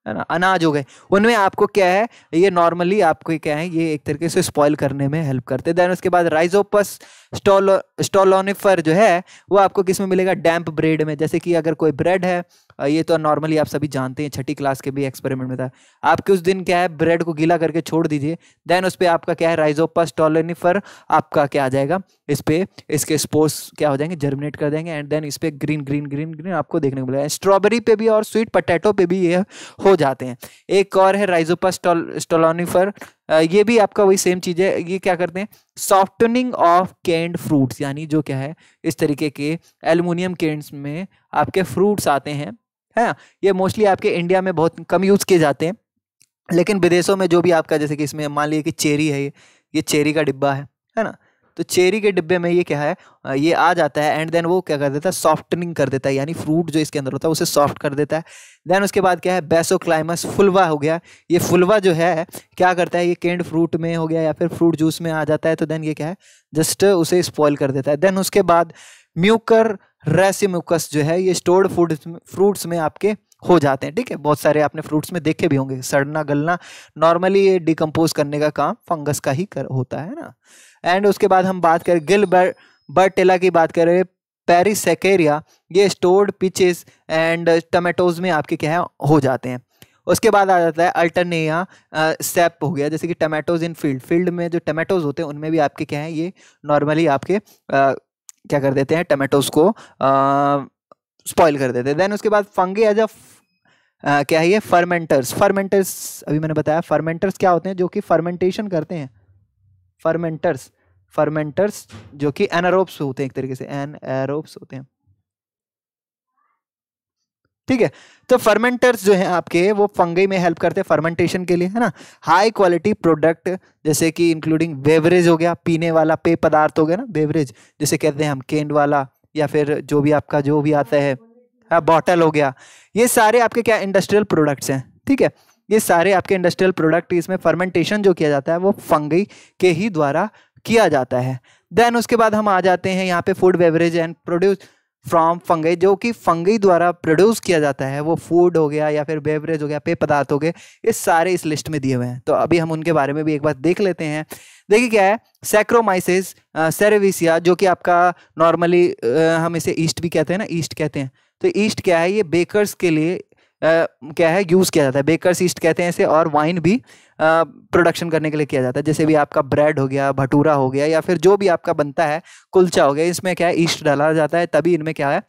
है ना अनाज हो गए उनमें आपको क्या है ये नॉर्मली आपको क्या है ये एक तरीके से स्पॉइल करने में हेल्प करते हैं देन उसके बाद राइजोपस स्टोलो स्टोलोनिफर जो है वो आपको किस में मिलेगा डैम्प ब्रेड में जैसे कि अगर कोई ब्रेड है ये तो नॉर्मली आप सभी जानते हैं छठी क्लास के भी एक्सपेरिमेंट में था आपके उस दिन क्या है ब्रेड को गीला करके छोड़ दीजिए देन उस पर आपका क्या है राइजोपस टॉलोनिफर आपका क्या आ जाएगा इस पर इसके स्पोर्स क्या हो जाएंगे जर्मिनेट कर देंगे एंड देन इस पर ग्रीन ग्रीन ग्रीन ग्रीन आपको देखने को मिलेगा स्ट्रॉबेरी पे भी और स्वीट पटेटो पे भी ये हो जाते हैं एक और है राइजोपस स्टोलोनिफर ये भी आपका वही सेम चीज़ है ये क्या करते हैं सॉफ्टनिंग ऑफ कैंड फ्रूट्स यानी जो क्या है इस तरीके के एलमिनियम कैंड्स में आपके फ्रूट्स आते हैं है ना ये मोस्टली आपके इंडिया में बहुत कम यूज़ किए जाते हैं लेकिन विदेशों में जो भी आपका जैसे कि इसमें मान लीजिए कि चेरी है ये ये चेरी का डिब्बा है है ना तो चेरी के डिब्बे में ये क्या है ये आ जाता है एंड देन वो क्या कर देता है सॉफ्टनिंग कर देता है यानी फ्रूट जो इसके अंदर होता है उसे सॉफ्ट कर देता है देन उसके बाद क्या है बेसोक्लाइमस फुलवा हो गया ये फुलवा जो है क्या करता है ये केंड फ्रूट में हो गया या फिर फ्रूट जूस में आ जाता है तो देन ये क्या है जस्ट उसे स्पॉयल कर देता है देन उसके बाद म्यूकर रेसिमुकस जो है ये स्टोर्ड फूड फ्रूट्स में आपके हो जाते हैं ठीक है बहुत सारे आपने फ्रूट्स में देखे भी होंगे सड़ना गलना नॉर्मली ये डिकम्पोज करने का काम फंगस का ही कर होता है ना एंड उसके बाद हम बात करें गिल बर बर्टेला की बात करें पेरीसेकेरिया ये स्टोर्ड पिचेस एंड टमेटोज में आपके क्या है हो जाते हैं उसके बाद आ जाता है अल्टरनेया सेप हो गया जैसे कि टमेटोज इन फील्ड फील्ड में जो टमेटोज होते हैं उनमें भी आपके क्या है ये नॉर्मली आपके आ, क्या कर देते हैं टमेटोज को स्पॉइल कर देते हैं देन उसके बाद फंगे एज अ क्या है ये फर्मेंटर्स फर्मेंटर्स अभी मैंने बताया फर्मेंटर्स क्या होते हैं जो कि फर्मेंटेशन करते हैं फर्मेंटर्स फर्मेंटर्स जो कि एनारोप्स होते हैं एक तरीके से एन एरोप्स होते हैं ठीक है तो फर्मेंटर्स जो हैं आपके वो फंगई में हेल्प करते हैं फर्मेंटेशन के लिए है ना हाई क्वालिटी प्रोडक्ट जैसे कि इंक्लूडिंग बेवरेज हो गया पीने वाला पेय पदार्थ हो गया ना बेवरेज जैसे कहते हैं हम केंड वाला या फिर जो भी आपका जो भी आता है बॉटल हाँ, हो गया ये सारे आपके क्या इंडस्ट्रियल प्रोडक्ट्स हैं ठीक है ये सारे आपके इंडस्ट्रियल प्रोडक्ट इसमें फर्मेंटेशन जो किया जाता है वो फंगई के ही द्वारा किया जाता है देन उसके बाद हम आ जाते हैं यहाँ पे food beverage and produce from fungi जो कि फंगई द्वारा प्रोड्यूस किया जाता है वो फूड हो गया या फिर बेवरेज हो गया पेय पदार्थ हो गए ये सारे इस लिस्ट में दिए हुए हैं तो अभी हम उनके बारे में भी एक बार देख लेते हैं देखिए क्या है सैक्रोमाइसिस सेरेविसिया जो कि आपका नॉर्मली हम इसे ईस्ट भी कहते हैं ना ईस्ट कहते हैं तो ईस्ट क्या है ये बेकर्स के लिए क्या है यूज़ किया जाता है बेकर्स ईस्ट कहते हैं इसे और वाइन भी प्रोडक्शन करने के लिए किया जाता है जैसे भी आपका ब्रेड हो गया भटूरा हो गया या फिर जो भी आपका बनता है कुलचा हो गया इसमें क्या है ईस्ट डाला जाता है तभी इनमें क्या है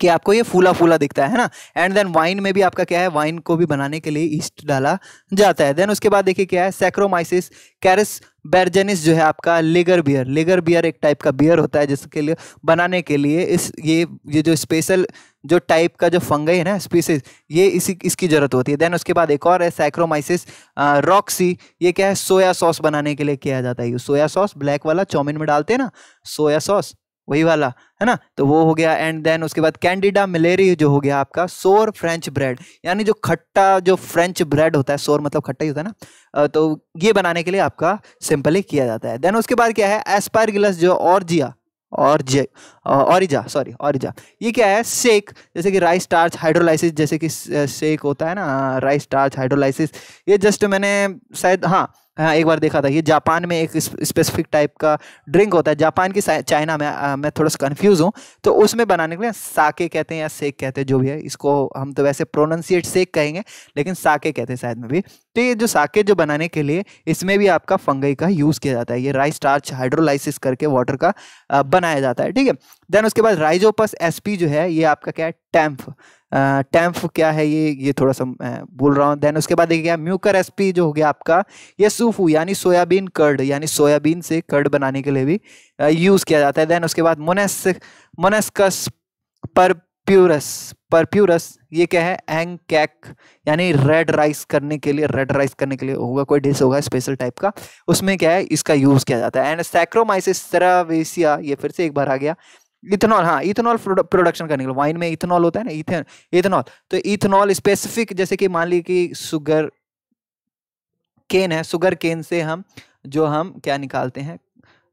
कि आपको ये फूला फूला दिखता है ना एंड देन वाइन में भी आपका क्या है वाइन को भी बनाने के लिए ईस्ट डाला जाता है देन उसके बाद देखिए क्या है सेक्रोमाइसिस कैरिस बैरजेनिस जो है आपका लेगर बियर लेगर बियर एक टाइप का बियर होता है जिसके लिए बनाने के लिए इस ये ये जो स्पेशल जो टाइप का जो फंगई है ना स्पीसीज ये इसी इसकी ज़रूरत होती है देन उसके बाद एक और है साइक्रोमाइसिस रॉक्सी uh, ये क्या है सोया सॉस बनाने के लिए किया जाता है सोया सॉस ब्लैक वाला चाउमिन में डालते हैं ना सोया सॉस वही वाला है ना तो वो हो गया एंड देन उसके बाद कैंडिडा मिलेरी जो हो गया आपका सोर फ्रेंच ब्रेड यानी जो खट्टा जो फ्रेंच ब्रेड होता है सोर मतलब खट्टा ही होता है ना uh, तो ये बनाने के लिए आपका सिंपली किया जाता है देन उसके बाद क्या है गिलस जो ऑर्जिया और जे औरिजा सॉरी औरिजा ये क्या है सेक जैसे कि राइस स्टार्च हाइड्रोलाइसिस जैसे कि सेक होता है ना राइस स्टार्च हाइड्रोलाइसिस ये जस्ट मैंने शायद हाँ हाँ एक बार देखा था ये जापान में एक स्पेसिफिक टाइप का ड्रिंक होता है जापान की चाइना में आ, मैं थोड़ा सा कन्फ्यूज़ हूँ तो उसमें बनाने के लिए साके कहते हैं या सेक कहते हैं जो भी है इसको हम तो वैसे प्रोनंसिएट सेक कहेंगे लेकिन साके कहते हैं शायद में भी तो ये जो साके जो बनाने के लिए इसमें भी आपका फंगई का यूज़ किया जाता है ये राइस स्टार्च हाइड्रोलाइसिस करके वाटर का आ, बनाया जाता है ठीक है देन उसके बाद राइजोपस एस जो है ये आपका क्या है टैम्फ टैम्फ क्या है ये ये थोड़ा सा बोल रहा हूँ देन उसके बाद देखिए म्यूकर एस जो हो गया आपका ये सूफू यानी सोयाबीन कर्ड यानी सोयाबीन से कर्ड बनाने के लिए भी यूज़ किया जाता है देन उसके बाद मोनेस मोनेस्कस परप्यूरस परप्यूरस ये क्या है एंग कैक यानी रेड राइस करने के लिए रेड राइस करने के लिए होगा कोई डिश होगा स्पेशल टाइप का उसमें क्या है इसका यूज़ किया जाता है एंड सैक्रोमाइसिस सरावेसिया ये फिर से एक बार आ गया इथेनॉल हाँ इथेनॉल प्रोडक्शन करने के लिए वाइन में इथेनॉल होता है ना इथेन इथेनॉल तो इथेनॉल स्पेसिफिक जैसे कि मान ली कि सुगर केन है सुगर केन से हम जो हम क्या निकालते हैं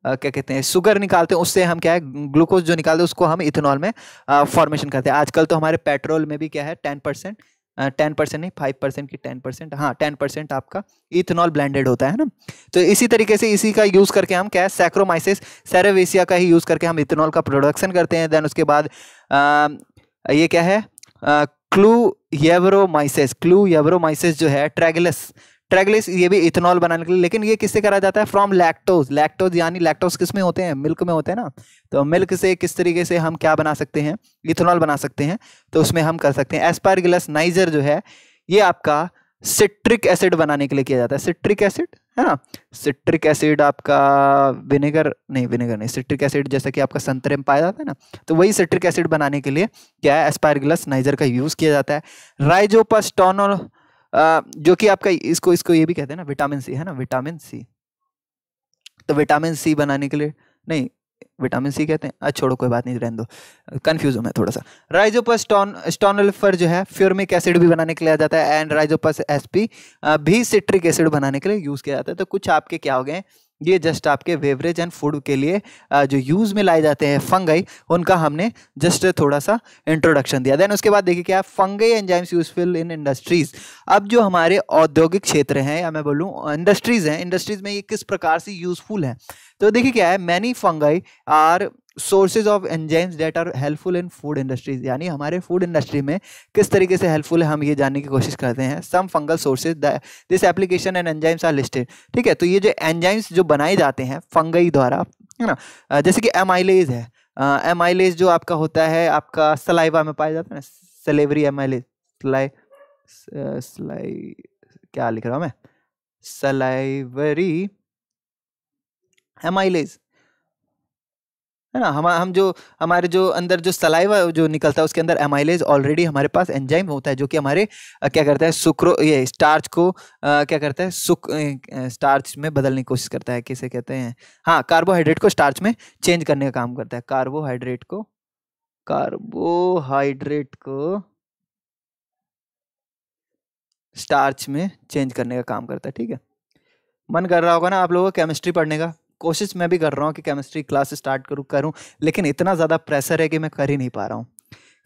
क्या कहते हैं शुगर निकालते हैं उससे हम क्या है ग्लूकोज जो निकालते हैं उसको हम इथेनॉल में फॉर्मेशन करते हैं आजकल तो हमारे पेट्रोल में भी क्या है टेन परसेंट टेन परसेंट नहीं फाइव परसेंट की टेन परसेंट हाँ टेन परसेंट आपका इथेनॉल ब्लेंडेड होता है ना तो इसी तरीके से इसी का यूज़ करके हम क्या है सैक्रोमाइसिस सेरेवेसिया का ही यूज़ करके हम इथेनॉल का प्रोडक्शन करते हैं देन उसके बाद आ, ये क्या है क्लू येवरोमाइसिस क्लू येवरोमाइसिस जो है ट्रैगलस ट्रेगलिस ये भी इथेनॉल बनाने के लिए लेकिन ये किससे करा जाता है फ्रॉम लैक्टोज लैक्टोज यानी लैक्टोज किस में होते हैं मिल्क में होते हैं ना तो मिल्क से किस तरीके से हम क्या बना सकते हैं इथेनॉल बना सकते हैं तो उसमें हम कर सकते हैं एस्पारगिलस नाइजर जो है ये आपका सिट्रिक एसिड बनाने के लिए किया जाता है सिट्रिक एसिड है ना सिट्रिक एसिड आपका विनेगर नहीं विनेगर नहीं सिट्रिक एसिड जैसा कि आपका संतरे में पाया जाता है ना तो वही सिट्रिक एसिड बनाने के लिए क्या है एस्पायरगिलस नाइजर का यूज़ किया जाता है राइजोपस्टोनोल जो कि आपका इसको इसको ये भी कहते हैं ना विटामिन सी है ना विटामिन सी तो विटामिन सी बनाने के लिए नहीं विटामिन सी कहते हैं अच्छा छोड़ो कोई बात नहीं रहने दो कंफ्यूज हूँ मैं थोड़ा सा स्टोन स्टॉनल्फर जो है फ्योरमिक एसिड भी बनाने के लिए आ जाता है एंड राइजोपस एसपी भी सिट्रिक एसिड बनाने के लिए यूज़ किया जाता है तो कुछ आपके क्या हो गए ये जस्ट आपके बेवरेज एंड फूड के लिए जो यूज़ में लाए जाते हैं फंगई उनका हमने जस्ट थोड़ा सा इंट्रोडक्शन दिया देन उसके बाद देखिए क्या fungi enzymes useful in industries अब जो हमारे औद्योगिक क्षेत्र हैं या मैं बोलूँ इंडस्ट्रीज़ हैं इंडस्ट्रीज़ में ये किस प्रकार से यूज़फुल हैं तो देखिए क्या है many fungi are sources of enzymes that are helpful in food industries यानी हमारे फूड इंडस्ट्री में किस तरीके से हेल्पफुल है हम ये जानने की कोशिश करते हैं some fungal sources this application and enzymes are listed ठीक है तो ये जो एंजाइम्स जो बनाए जाते हैं फंगई द्वारा है ना जैसे कि एमाइलेज है एमाइलेज जो आपका होता है आपका सलाइवा में पाया जाता है ना सलेवरी एमाइलेज सलाई सलाई क्या लिख रहा हूँ मैं सलाइवरी एमाइलेज है ना हम हम जो हमारे जो अंदर जो सलाइवा जो निकलता है उसके अंदर एमाइलेज ऑलरेडी हमारे पास एंजाइम होता है जो कि हमारे क्या करता है सुक्रो ये स्टार्च को आ, क्या करता है सुक स्टार्च में बदलने की कोशिश करता है किसे कहते हैं हाँ कार्बोहाइड्रेट को स्टार्च में चेंज करने का काम करता है कार्बोहाइड्रेट को कार्बोहाइड्रेट को स्टार्च में चेंज करने का काम करता है ठीक है मन कर रहा होगा ना आप लोगों को केमिस्ट्री पढ़ने का कोशिश मैं भी कर रहा हूँ कि केमिस्ट्री क्लास स्टार्ट करूँ करूँ लेकिन इतना ज़्यादा प्रेशर है कि मैं कर ही नहीं पा रहा हूँ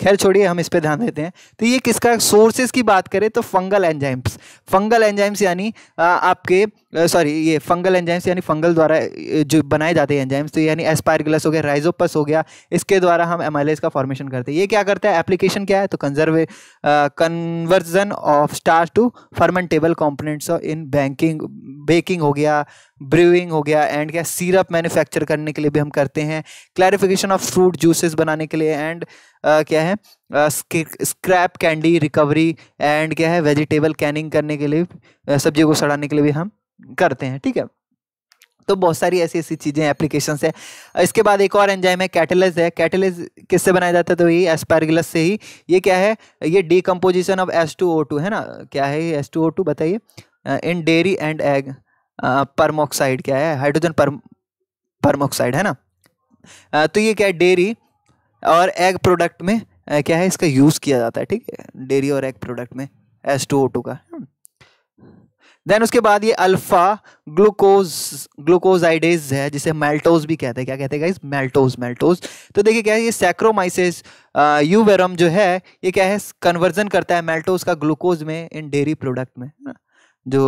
खैर छोड़िए हम इस पर ध्यान देते हैं तो ये किसका सोर्सेज की बात करें तो फंगल एंजाइम्स फंगल एंजाइम्स यानी आपके सॉरी ये फंगल एंजाइम्स यानी फंगल द्वारा जो बनाए जाते हैं एंजाइम्स तो यानी एस्पायरग्लस हो गया राइजोपस हो गया इसके द्वारा हम एम का फॉर्मेशन करते हैं ये क्या करता है एप्लीकेशन क्या है तो conserve conversion of starch to fermentable components in banking baking हो गया ब्रिविंग हो गया एंड क्या सीरप मैन्युफैक्चर करने के लिए भी हम करते हैं क्लैरिफिकेशन ऑफ फ्रूट जूसेस बनाने के लिए एंड uh, क्या है स्क्रैप कैंडी रिकवरी एंड क्या है वेजिटेबल कैनिंग करने के लिए सब्जियों को सड़ाने के लिए भी हम करते हैं ठीक है तो बहुत सारी ऐसी ऐसी चीज़ें एप्लीकेशन है इसके बाद एक और एंजाइम है कैटलेज है कैटलेज किससे बनाया जाता है तो ये एस्पारगलस से ही ये क्या है ये decomposition of S two O two है ना क्या है ये एस टू ओ टू बताइए in dairy and egg peroxide क्या है हाइड्रोजन परमोक्साइड है ना तो ये क्या है डेयरी और एग प्रोडक्ट में क्या है इसका यूज़ किया जाता है ठीक है डेयरी और एग प्रोडक्ट में एस टू ओ टू का है? देन उसके बाद ये अल्फा ग्लूकोज ग्लूकोजाइडेज है जिसे मेल्टोज भी कहते हैं क्या कहते हैं इस मेल्टोज मेल्टोज तो देखिए क्या है ये सैक्रोमाइसिस यूवेरम जो है ये क्या है कन्वर्जन करता है मेल्टोज का ग्लूकोज में इन डेयरी प्रोडक्ट में ना जो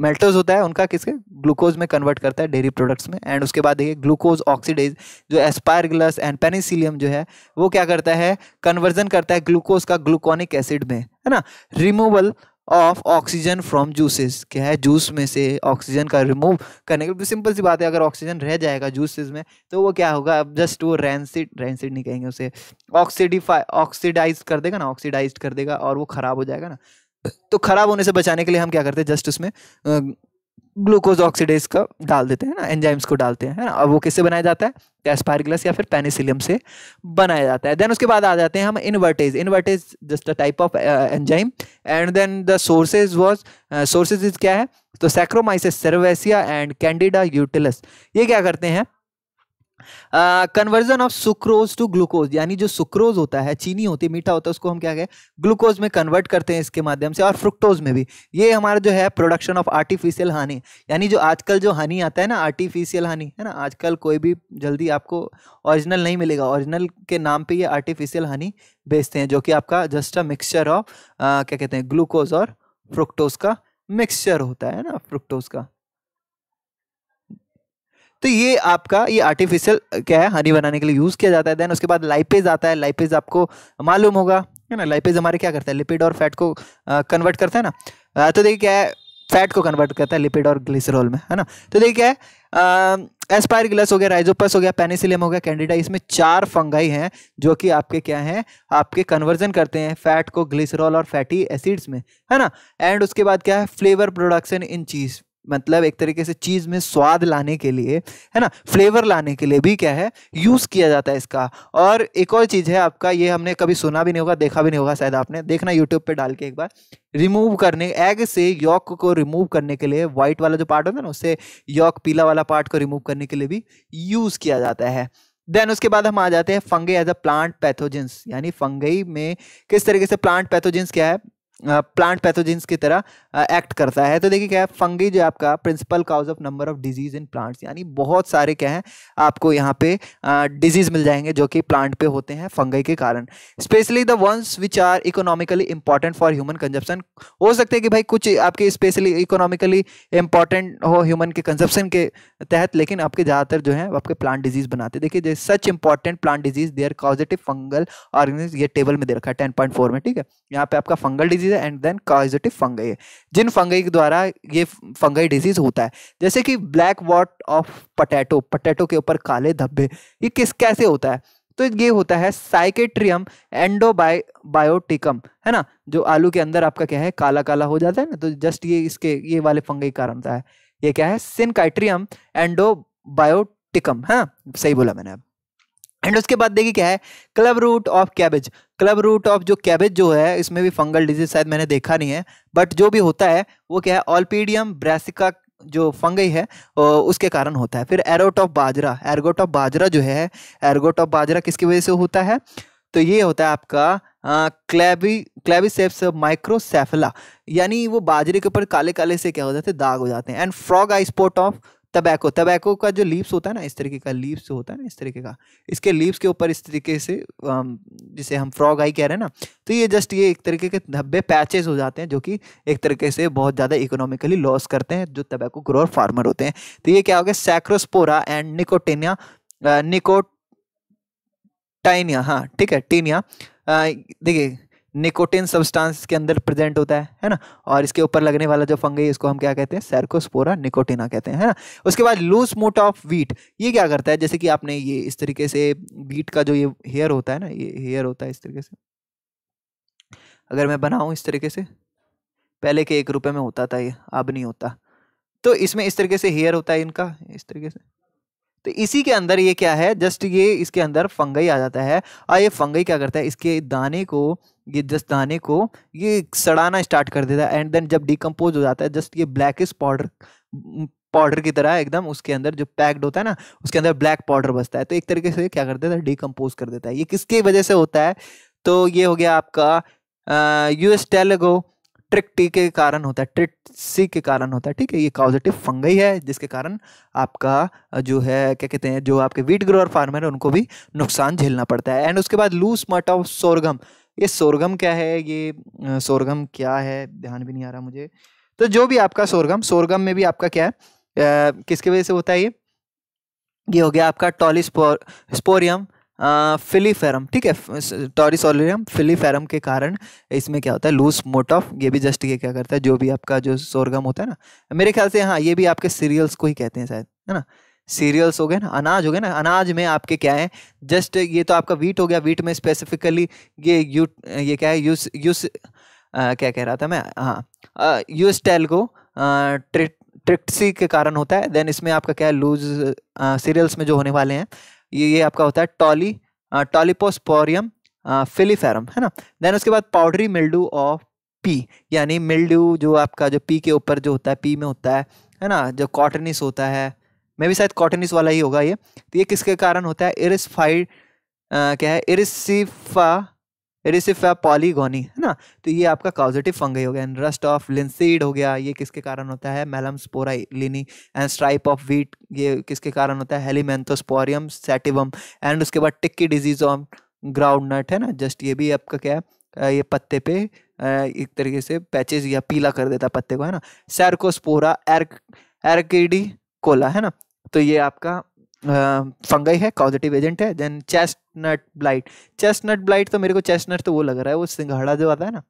मेल्टोज होता है उनका किसके ग्लूकोज में कन्वर्ट करता है डेयरी प्रोडक्ट्स में एंड उसके बाद देखिए ग्लूकोज ऑक्सीडेज जो एस्पायरग्लस एंड पेनिसिलियम जो है वो क्या करता है कन्वर्जन करता है ग्लूकोज का ग्लूकोनिक एसिड में है ना removal of oxygen from juices क्या है जूस में से ऑक्सीजन का रिमूव करने के लिए सिंपल सी बात है अगर ऑक्सीजन रह जाएगा जूसेस में तो वो क्या होगा अब जस्ट वो रैंसिड रैंसिड नहीं कहेंगे उसे ऑक्सीडिफाई ऑक्सीडाइज कर देगा ना ऑक्सीडाइज कर देगा और वो ख़राब हो जाएगा ना तो ख़राब होने से बचाने के लिए हम क्या करते हैं जस्ट उसमें ग्लूकोज ऑक्सीडेज का डाल देते हैं ना एंजाइम्स को डालते हैं ना अब वो किससे बनाया जाता है एस्पारगिलस या फिर पेनिसिलियम से बनाया जाता है देन उसके बाद आ जाते हैं हम invertase invertase just a type of enzyme and then the sources was sources is क्या है तो Saccharomyces cerevisiae and Candida utilis ये क्या करते हैं conversion of sucrose to glucose यानी जो सुक्रोज होता है चीनी होती है मीठा होता है उसको हम क्या कहें ग्लूकोज में कन्वर्ट करते हैं इसके माध्यम से और फ्रुक्टोज में भी ये हमारा जो है प्रोडक्शन ऑफ आर्टिफिशियल हानि यानी जो आजकल जो हानि आता है ना आर्टिफिशियल हानि है ना आजकल कोई भी जल्दी आपको ओरिजिनल नहीं मिलेगा ओरिजिनल के नाम पर ये आर्टिफिशियल हानि बेचते हैं जो कि आपका जस्ट अ मिक्सचर ऑफ क्या कहते हैं ग्लूकोज और फ्रुक्टोज का मिक्सचर होता है ना फ्रुक्टोज का तो ये आपका ये आर्टिफिशियल क्या है हनी बनाने के लिए यूज़ किया जाता है देन उसके बाद लाइपेज आता है लाइपेज आपको मालूम होगा है ना लाइपेज हमारे क्या करता है लिपिड और फैट को कन्वर्ट करता है ना तो देखिए क्या है फैट को कन्वर्ट करता है लिपिड और ग्लिसरॉल में है ना तो देखिए क्या है एस्पायर ग्लस हो गया राइजोपस हो गया पेनिसिलियम हो गया कैंडिडा इसमें चार फंगाई हैं जो कि आपके क्या हैं आपके कन्वर्जन करते हैं फैट को ग्लिसरॉल और फैटी एसिड्स में है ना एंड उसके बाद क्या है फ्लेवर प्रोडक्शन इन चीज़ मतलब एक तरीके से चीज में स्वाद लाने के लिए है ना फ्लेवर लाने के लिए भी क्या है यूज किया जाता है इसका और एक और चीज है आपका ये हमने कभी सुना भी नहीं होगा देखा भी नहीं होगा शायद आपने देखना यूट्यूब पे डाल के एक बार रिमूव करने एग से यॉक को रिमूव करने के लिए व्हाइट वाला जो पार्ट होता है ना उससे यॉक पीला वाला पार्ट को रिमूव करने के लिए भी यूज किया जाता है देन उसके बाद हम आ जाते हैं fungi as a plant pathogens यानी फंगई में किस तरीके से प्लांट पैथोजेंस क्या है प्लांट पैथोजेंस की तरह एक्ट करता है तो देखिए क्या है फंगी जो आपका principal cause of number of disease in plants यानी बहुत सारे क्या है आपको यहाँ पे डिजीज मिल जाएंगे जो कि प्लांट पे होते हैं फंगई के कारण specially the ones which are economically important for human consumption हो सकते है कि भाई कुछ आपके स्पेशली इकोनॉमिकली इंपॉर्टेंट हो ह्यूमन के कंजप्शन के तहत लेकिन आपके ज़्यादातर जो है आपके प्लांट डिजीज बनाते देखिए such important plant disease their causative fungal organisms ये टेबल में दे रखा है टेन पॉइंट फोर में ठीक है यहाँ पे आपका फंगल डिजीज डिजीज है एंड देन कॉजिटिव फंगई है जिन फंगई के द्वारा ये फंगई डिजीज होता है जैसे कि black wart of potato potato के ऊपर काले धब्बे ये किस कैसे होता है तो ये होता है साइकेट्रियम एंडोबायोटिकम है ना जो आलू के अंदर आपका क्या है काला काला हो जाता है ना तो जस्ट ये इसके ये वाले फंगई कारण होता है ये क्या है सिनकाइट्रियम एंडोबायोटिकम है सही बोला मैंने अब एंड उसके बाद देखिए क्या है club root of cabbage club root of जो कैबेज जो है इसमें भी फंगल डिजीज शायद मैंने देखा नहीं है बट जो भी होता है वो क्या है ऑलपीडियम ब्रैसिका जो फंगई है उसके कारण होता है फिर ergot of bajra ergot of bajra जो है एरगोट ऑफ बाजरा किसकी वजह से होता है तो ये होता है आपका क्लेबी क्लेबिसेप्स माइक्रोसेफला यानी वो बाजरे के ऊपर काले काले से क्या हो जाते हैं दाग हो जाते हैं and frog eye spot of tobacco tobacco का जो लीव्स होता है ना इस तरीके का लीव्स जो होता है ना इस तरीके का इसके लीव्स के ऊपर इस तरीके से जिसे हम फ्रॉग आई कह रहे हैं ना तो ये जस्ट ये एक तरीके के धब्बे पैचेस हो जाते हैं जो कि एक तरीके से बहुत ज़्यादा इकोनॉमिकली लॉस करते हैं जो तबैको ग्रोअर फार्मर होते हैं तो ये क्या हो गया सैक्रोस्पोरा एंड निकोटेनिया निकोटाइनिया हाँ ठीक है टीनिया देखिए निकोटिन सब्सटेंस के अंदर प्रेजेंट होता है है ना और इसके ऊपर लगने वाला जो फंगई इसको हम क्या कहते हैं सैरकोस्पोरा निकोटिना कहते हैं है ना उसके बाद लूज मोट ऑफ वीट ये क्या करता है जैसे कि आपने ये इस तरीके से वीट का जो ये हेयर होता है ना ये हेयर होता है इस तरीके से अगर मैं बनाऊँ इस तरीके से पहले के एक रुपये में होता था ये अब नहीं होता तो इसमें इस तरीके से हेयर होता है इनका इस तरीके से तो इसी के अंदर ये क्या है जस्ट ये इसके अंदर फंगई आ जाता है और ये फंगई क्या करता है इसके दाने को ये जस्ट दाने को ये सड़ाना स्टार्ट कर देता है एंड देन जब डिकम्पोज हो जाता है जस्ट ये ब्लैकिश पाउडर पाउडर की तरह एकदम उसके अंदर जो पैक्ड होता है ना उसके अंदर ब्लैक पाउडर बसता है तो एक तरीके से क्या कर देता है डिकम्पोज कर देता है ये किसकी वजह से होता है तो ये हो गया आपका यूएस टेलेगो ट्रिक टी के कारण होता है ट्रिक सी के कारण होता है ठीक है ये कॉजिटिव फंगई है जिसके कारण आपका जो है क्या कहते हैं जो आपके वीट ग्रोअर फार्मर है उनको भी नुकसान झेलना पड़ता है एंड उसके बाद लूज मट ऑफ सोरगम ये सोरगम क्या है ये सोरगम क्या है ध्यान भी नहीं आ रहा मुझे तो जो भी आपका सोरगम सोरगम में भी आपका क्या है किसके वजह से होता है ये ये हो गया आपका टॉली स्पोर स्पोरियम फिलीफेरम ठीक है टॉरिसोलरियम फिलीफेरम के कारण इसमें क्या होता है लूज ऑफ ये भी जस्ट ये क्या करता है जो भी आपका जो सोरगम होता है ना मेरे ख्याल से हाँ ये भी आपके सीरियल्स को ही कहते हैं शायद है ना सीरियल्स हो गए ना अनाज हो गए ना अनाज में आपके क्या है जस्ट ये तो आपका वीट हो गया वीट में स्पेसिफिकली ये यू ये क्या है यूस यूस आ, क्या कह रहा था मैं हाँ यूस्टेल को ट्रिक ट्रिक्सी के कारण होता है देन इसमें आपका क्या है लूज सीरियल्स में जो होने वाले हैं ये ये आपका होता है टॉली टॉलीपोस्पोरियम फिलीफेरम है ना देन उसके बाद पाउडरी मिल्डू ऑफ पी यानी मिल्डू जो आपका जो पी के ऊपर जो होता है पी में होता है है ना जो कॉटनिस होता है मे भी शायद कॉटनिस वाला ही होगा ये तो ये किसके कारण होता है इरिसफाइड क्या है इरिसिफा एरिसिफ पॉलीगोनी है ना तो ये आपका कॉजेटिव फंगई हो गया एंड रस्ट ऑफ लिनसीड हो गया ये किसके कारण होता है Melampsora lini and stripe of wheat ये किसके कारण होता है हेलीमेंथोस्पोरियम सेटिवम एंड उसके बाद tikka disease of groundnut है ना जस्ट ये भी आपका क्या है ये पत्ते पे एक तरीके से पैचेज या पीला कर देता पत्ते को है ना सैरकोस्पोरा एर एरकिडी कोला है ना तो ये आपका फंगई है कॉजिटिव एजेंट है then chestnut blight chestnut blight तो मेरे को चेस्टनट तो वो लग रहा है वो सिंघाड़ा जो आता है ना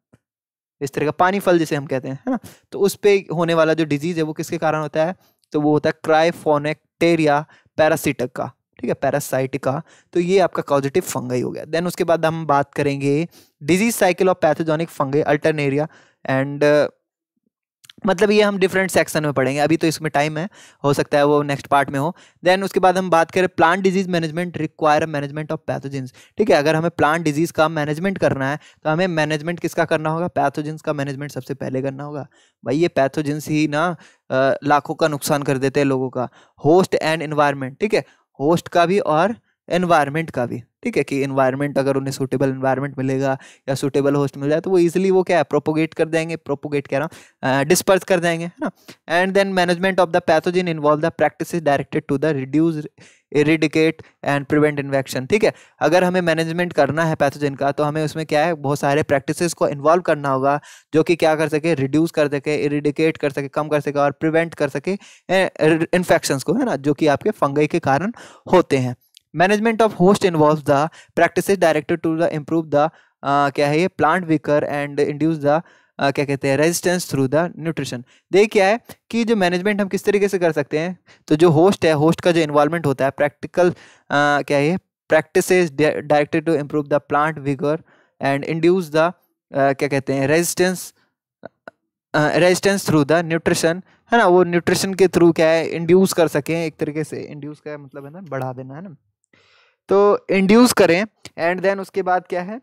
इस तरह का पानी फल जिसे हम कहते हैं है ना तो उस पर होने वाला जो डिजीज़ है वो किसके कारण होता है तो वो होता है क्राइफोनेक्टेरिया पैरासिटक का ठीक है पैरासाइट का तो ये आपका कॉजिटिव फंगई हो गया देन उसके बाद हम बात करेंगे disease cycle of pathogenic fungi Alternaria and मतलब ये हम डिफरेंट सेक्शन में पढ़ेंगे अभी तो इसमें टाइम है हो सकता है वो नेक्स्ट पार्ट में हो देन उसके बाद हम बात करें plant disease management require management of pathogens ठीक है अगर हमें प्लांट डिजीज का मैनेजमेंट करना है तो हमें मैनेजमेंट किसका करना होगा पैथोजेंस का मैनेजमेंट सबसे पहले करना होगा भाई ये पैथोजेंस ही ना लाखों का नुकसान कर देते हैं लोगों का होस्ट एंड इन्वायरमेंट ठीक है होस्ट का भी और एनवायरनमेंट का भी ठीक है कि एनवायरनमेंट अगर उन्हें सूटेबल एनवायरनमेंट मिलेगा या सूटेबल होस्ट मिल जाए तो वो इजीली वो क्या है प्रोपोगेट कर देंगे प्रोपोगेट कह रहा हूँ डिस्पर्स कर देंगे है ना and then management of the pathogen involve the practice directed to the reduce eradicate and prevent infection ठीक है अगर हमें मैनेजमेंट करना है पैथोजिन का तो हमें उसमें क्या है बहुत सारे प्रैक्टिस को इन्वॉल्व करना होगा जो कि क्या कर सके रिड्यूस कर सके इरिडिकेट कर सके कम कर सके और प्रिवेंट कर सके इन्फेक्शन को है ना जो कि आपके फंगई के कारण होते हैं management of host involve the practice directed to the improve the क्या है ये plant vigour and induce the Uh, क्या कहते हैं रेजिस्टेंस थ्रू द न्यूट्रिशन देख क्या है कि जो मैनेजमेंट हम किस तरीके से कर सकते हैं तो जो होस्ट है होस्ट का जो इन्वॉल्वमेंट होता है प्रैक्टिकल uh, क्या है practice directed to improve the plant vigour and induce the क्या कहते हैं resistance resistance through the nutrition है ना वो न्यूट्रिशन के थ्रू क्या है इंड्यूस कर सकें एक तरीके से इंड्यूस का मतलब है ना बढ़ा देना है ना तो इंड्यूस करें एंड देन उसके बाद क्या है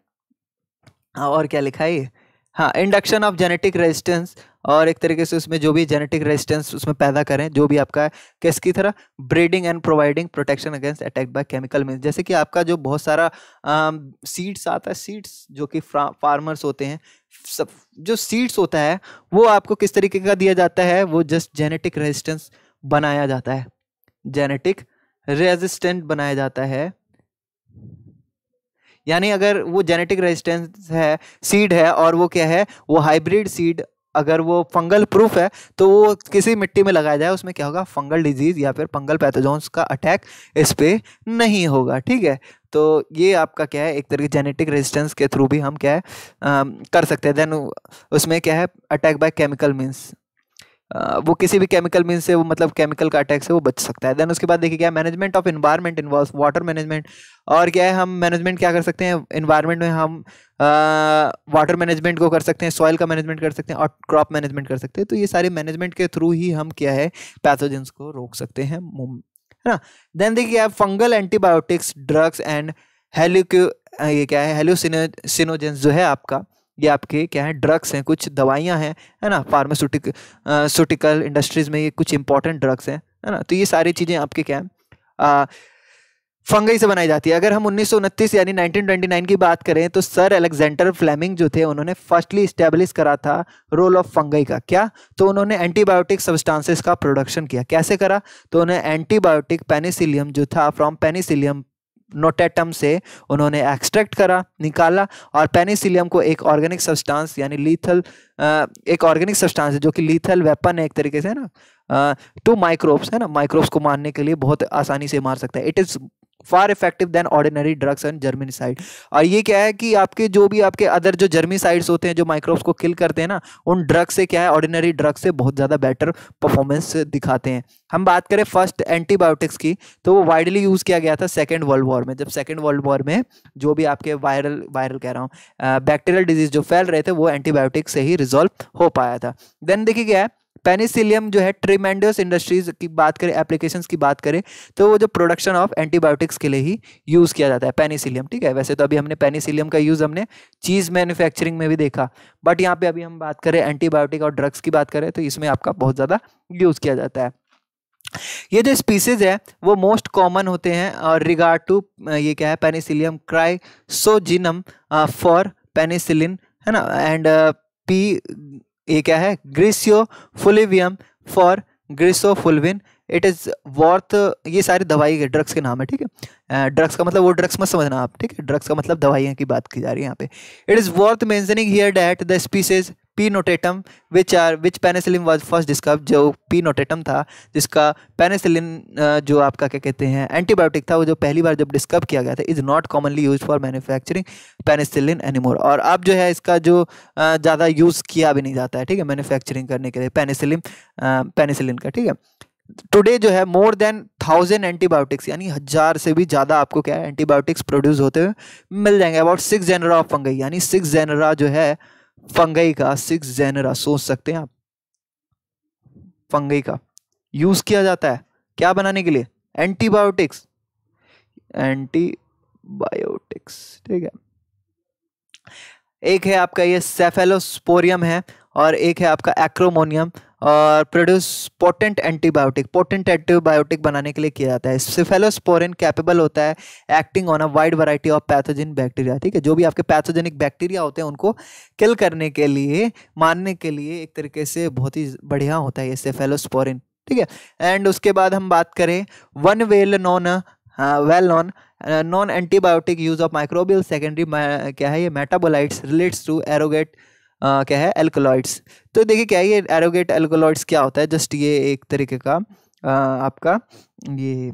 हाँ, और क्या लिखा है हाँ इंडक्शन ऑफ जेनेटिक रेजिस्टेंस और एक तरीके से उसमें जो भी जेनेटिक रेजिस्टेंस उसमें पैदा करें जो भी आपका किसकी तरह breeding and providing protection against attack by chemical mean जैसे कि आपका जो बहुत सारा सीड्स आता है सीड्स जो कि फार्मर्स होते हैं सब जो सीड्स होता है वो आपको किस तरीके का दिया जाता है वो जस्ट जेनेटिक रेजिस्टेंस बनाया जाता है जेनेटिक रेजिस्टेंट बनाया जाता है यानी अगर वो जेनेटिक रेजिस्टेंस है सीड है और वो क्या है वो हाइब्रिड सीड अगर वो फंगल प्रूफ है तो वो किसी मिट्टी में लगाया जाए उसमें क्या होगा फंगल डिजीज़ या फिर फंगल पैथोजोन्स का अटैक इस पर नहीं होगा ठीक है तो ये आपका क्या है एक तरह की जेनेटिक रेजिस्टेंस के थ्रू भी हम क्या है आ, कर सकते हैं देन उसमें क्या है अटैक बाय केमिकल मीन्स वो किसी भी केमिकल मीन से वो मतलब केमिकल का अटैक से वो बच सकता है देन उसके बाद देखिए क्या management of environment involve water management और क्या है हम मैनेजमेंट क्या कर सकते हैं इन्वायरमेंट में हम वाटर मैनेजमेंट को कर सकते हैं सॉइल का मैनेजमेंट कर सकते हैं और क्रॉप मैनेजमेंट कर सकते हैं तो ये सारे मैनेजमेंट के थ्रू ही हम क्या है पैथोजेंस को रोक सकते हैं है ना देन देखिए आप फंगल एंटीबायोटिक्स ड्रग्स एंड हेल्यूक्यू ये क्या है सिनोजेंस जो है आपका ये आपके क्या है ड्रग्स हैं कुछ दवाइयाँ हैं है ना फार्मास्यूटिक सूटिकल इंडस्ट्रीज़ में ये कुछ इंपॉर्टेंट ड्रग्स हैं है ना तो ये सारी चीज़ें आपके क्या है फंगई से बनाई जाती है अगर हम उन्नीस यानी 1929 की बात करें तो सर अलेक्जेंडर फ्लेमिंग जो थे उन्होंने फर्स्टली इस्टेब्लिश करा था रोल ऑफ फंगई का क्या तो उन्होंने एंटीबायोटिक सब्सटेंसेस का प्रोडक्शन किया कैसे करा तो उन्हें एंटीबायोटिक पेनिसिलियम जो था फ्रॉम पेनिसिलियम नोटेटम से उन्होंने एक्सट्रैक्ट करा निकाला और पेनिसिलियम को एक ऑर्गेनिक सब्सटेंस यानी लीथल एक ऑर्गेनिक सब्सटेंस है जो कि लीथल वेपन है एक तरीके से ना टू माइक्रोब्स है ना माइक्रोब्स को मारने के लिए बहुत आसानी से मार सकता है it is far effective than ordinary drugs and germicide और ये क्या है कि आपके जो भी आपके अदर जो जर्मिसाइड्स होते हैं जो माइक्रोब्स को किल करते हैं ना उन ड्रग्स से क्या है ऑर्डिनरी ड्रग्स से बहुत ज़्यादा बेटर परफॉर्मेंस दिखाते हैं हम बात करें फर्स्ट एंटीबायोटिक्स की तो वो वाइडली यूज़ किया गया था सेकेंड वर्ल्ड वॉर में जब सेकेंड वर्ल्ड वॉर में जो भी आपके वायरल वायरल कह रहा हूँ बैक्टीरियल डिजीज जो फैल रहे थे वो एंटीबायोटिक्स से ही रिजॉल्व हो पाया था देन देखिए क्या है पेनिसिलियम जो है ट्रीमेंडस इंडस्ट्रीज की बात करें एप्लीकेशंस की बात करें तो वो जो प्रोडक्शन ऑफ एंटीबायोटिक्स के लिए ही यूज़ किया जाता है पेनिसिलियम ठीक है वैसे तो अभी हमने पेनिसिलियम का यूज़ हमने चीज़ मैन्युफैक्चरिंग में भी देखा बट यहाँ पे अभी हम बात करें एंटीबायोटिक और ड्रग्स की बात करें तो इसमें आपका बहुत ज़्यादा यूज़ किया जाता है ये जो स्पीसीज है वो मोस्ट कॉमन होते हैं और रिगार्ड टू ये क्या है पेनिसिलियम क्राइसोजिनम फॉर पेनिसिलिन है ना एंड पी ये क्या है griseofulvum for griseofulvin it is worth ये सारी दवाई के ड्रग्स के नाम है ठीक है ड्रग्स uh, का मतलब वो ड्रग्स मत समझना आप ठीक है ड्रग्स का मतलब दवाइयाँ की बात की जा रही है यहाँ पे it is worth mentioning here that the species P notatum which are which penicillin was first discover जो पी नोटेटम था जिसका पेनिसिलिन जो आपका क्या कहते हैं एंटीबायोटिक था वो जो पहली बार जब डिस्कवर किया गया था is not commonly use for manufacturing penicillin anymore और अब जो है इसका जो ज़्यादा यूज़ किया भी नहीं जाता है ठीक है मैन्युफैक्चरिंग करने के लिए पेनिसिलिन पेनिसिलिन का ठीक है टुडे जो है मोर देन थाउजेंड एंटीबायोटिक्स यानी हज़ार से भी ज़्यादा आपको क्या है एंटीबायोटिक्स प्रोड्यूस होते हुए मिल जाएंगे about six genera of fungi यानी सिक्स जेनरा जो है फंगई का सिक्स जेनरा सोच सकते हैं आप फंगई का यूज किया जाता है क्या बनाने के लिए एंटीबायोटिक्स एंटीबायोटिक्स ठीक है एक है आपका ये सेफेलोस्पोरियम है और एक है आपका एक्रोमोनियम और produce potent antibiotic potent antibiotic बनाने के लिए किया जाता है सिफेलोस्पोरिन कैपेबल होता है acting on a wide variety of pathogen bacteria ठीक है जो भी आपके पैथोजेनिक बैक्टीरिया होते हैं उनको किल करने के लिए मारने के लिए एक तरीके से बहुत ही बढ़िया होता है ये सिफेलोस्पोरिन ठीक है एंड उसके बाद हम बात करें one well known well known non antibiotic use of microbial secondary क्या है ये मेटाबोलाइट्स रिलेट्स टू एरोगेट आ, क्या है एल्कोलॉइड्स तो देखिए क्या है ये एरोगेट एल्कोलॉइड्स क्या होता है जस्ट ये एक तरीके का आ, आपका ये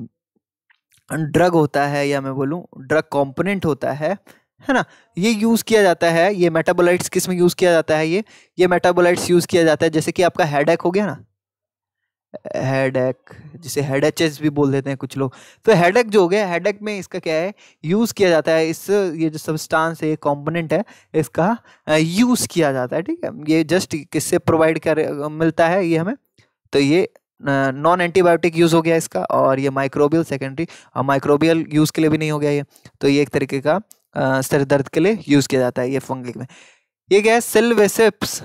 ड्रग होता है या मैं बोलूँ ड्रग कंपोनेंट होता है है ना ये यूज़ किया जाता है ये मेटाबोलाइट्स किस में यूज़ किया जाता है ये ये मेटाबोलाइट्स यूज़ किया जाता है जैसे कि आपका हेड हो गया ना हेड एक जिसे हेड एच भी बोल देते हैं कुछ लोग तो हेड जो हो गया हेड में इसका क्या है यूज़ किया जाता है इस ये जो सब्सटेंस है ये कॉम्पोनेंट है इसका यूज़ किया जाता है ठीक है ये जस्ट किससे प्रोवाइड कर मिलता है ये हमें तो ये नॉन एंटीबायोटिक यूज़ हो गया इसका और ये माइक्रोबियल सेकेंडरी और माइक्रोबियल यूज़ के लिए भी नहीं हो गया ये तो ये एक तरीके का सर दर्द के लिए यूज़ किया जाता है ये फंगिक में ये क्या है सिल्वेसेप्स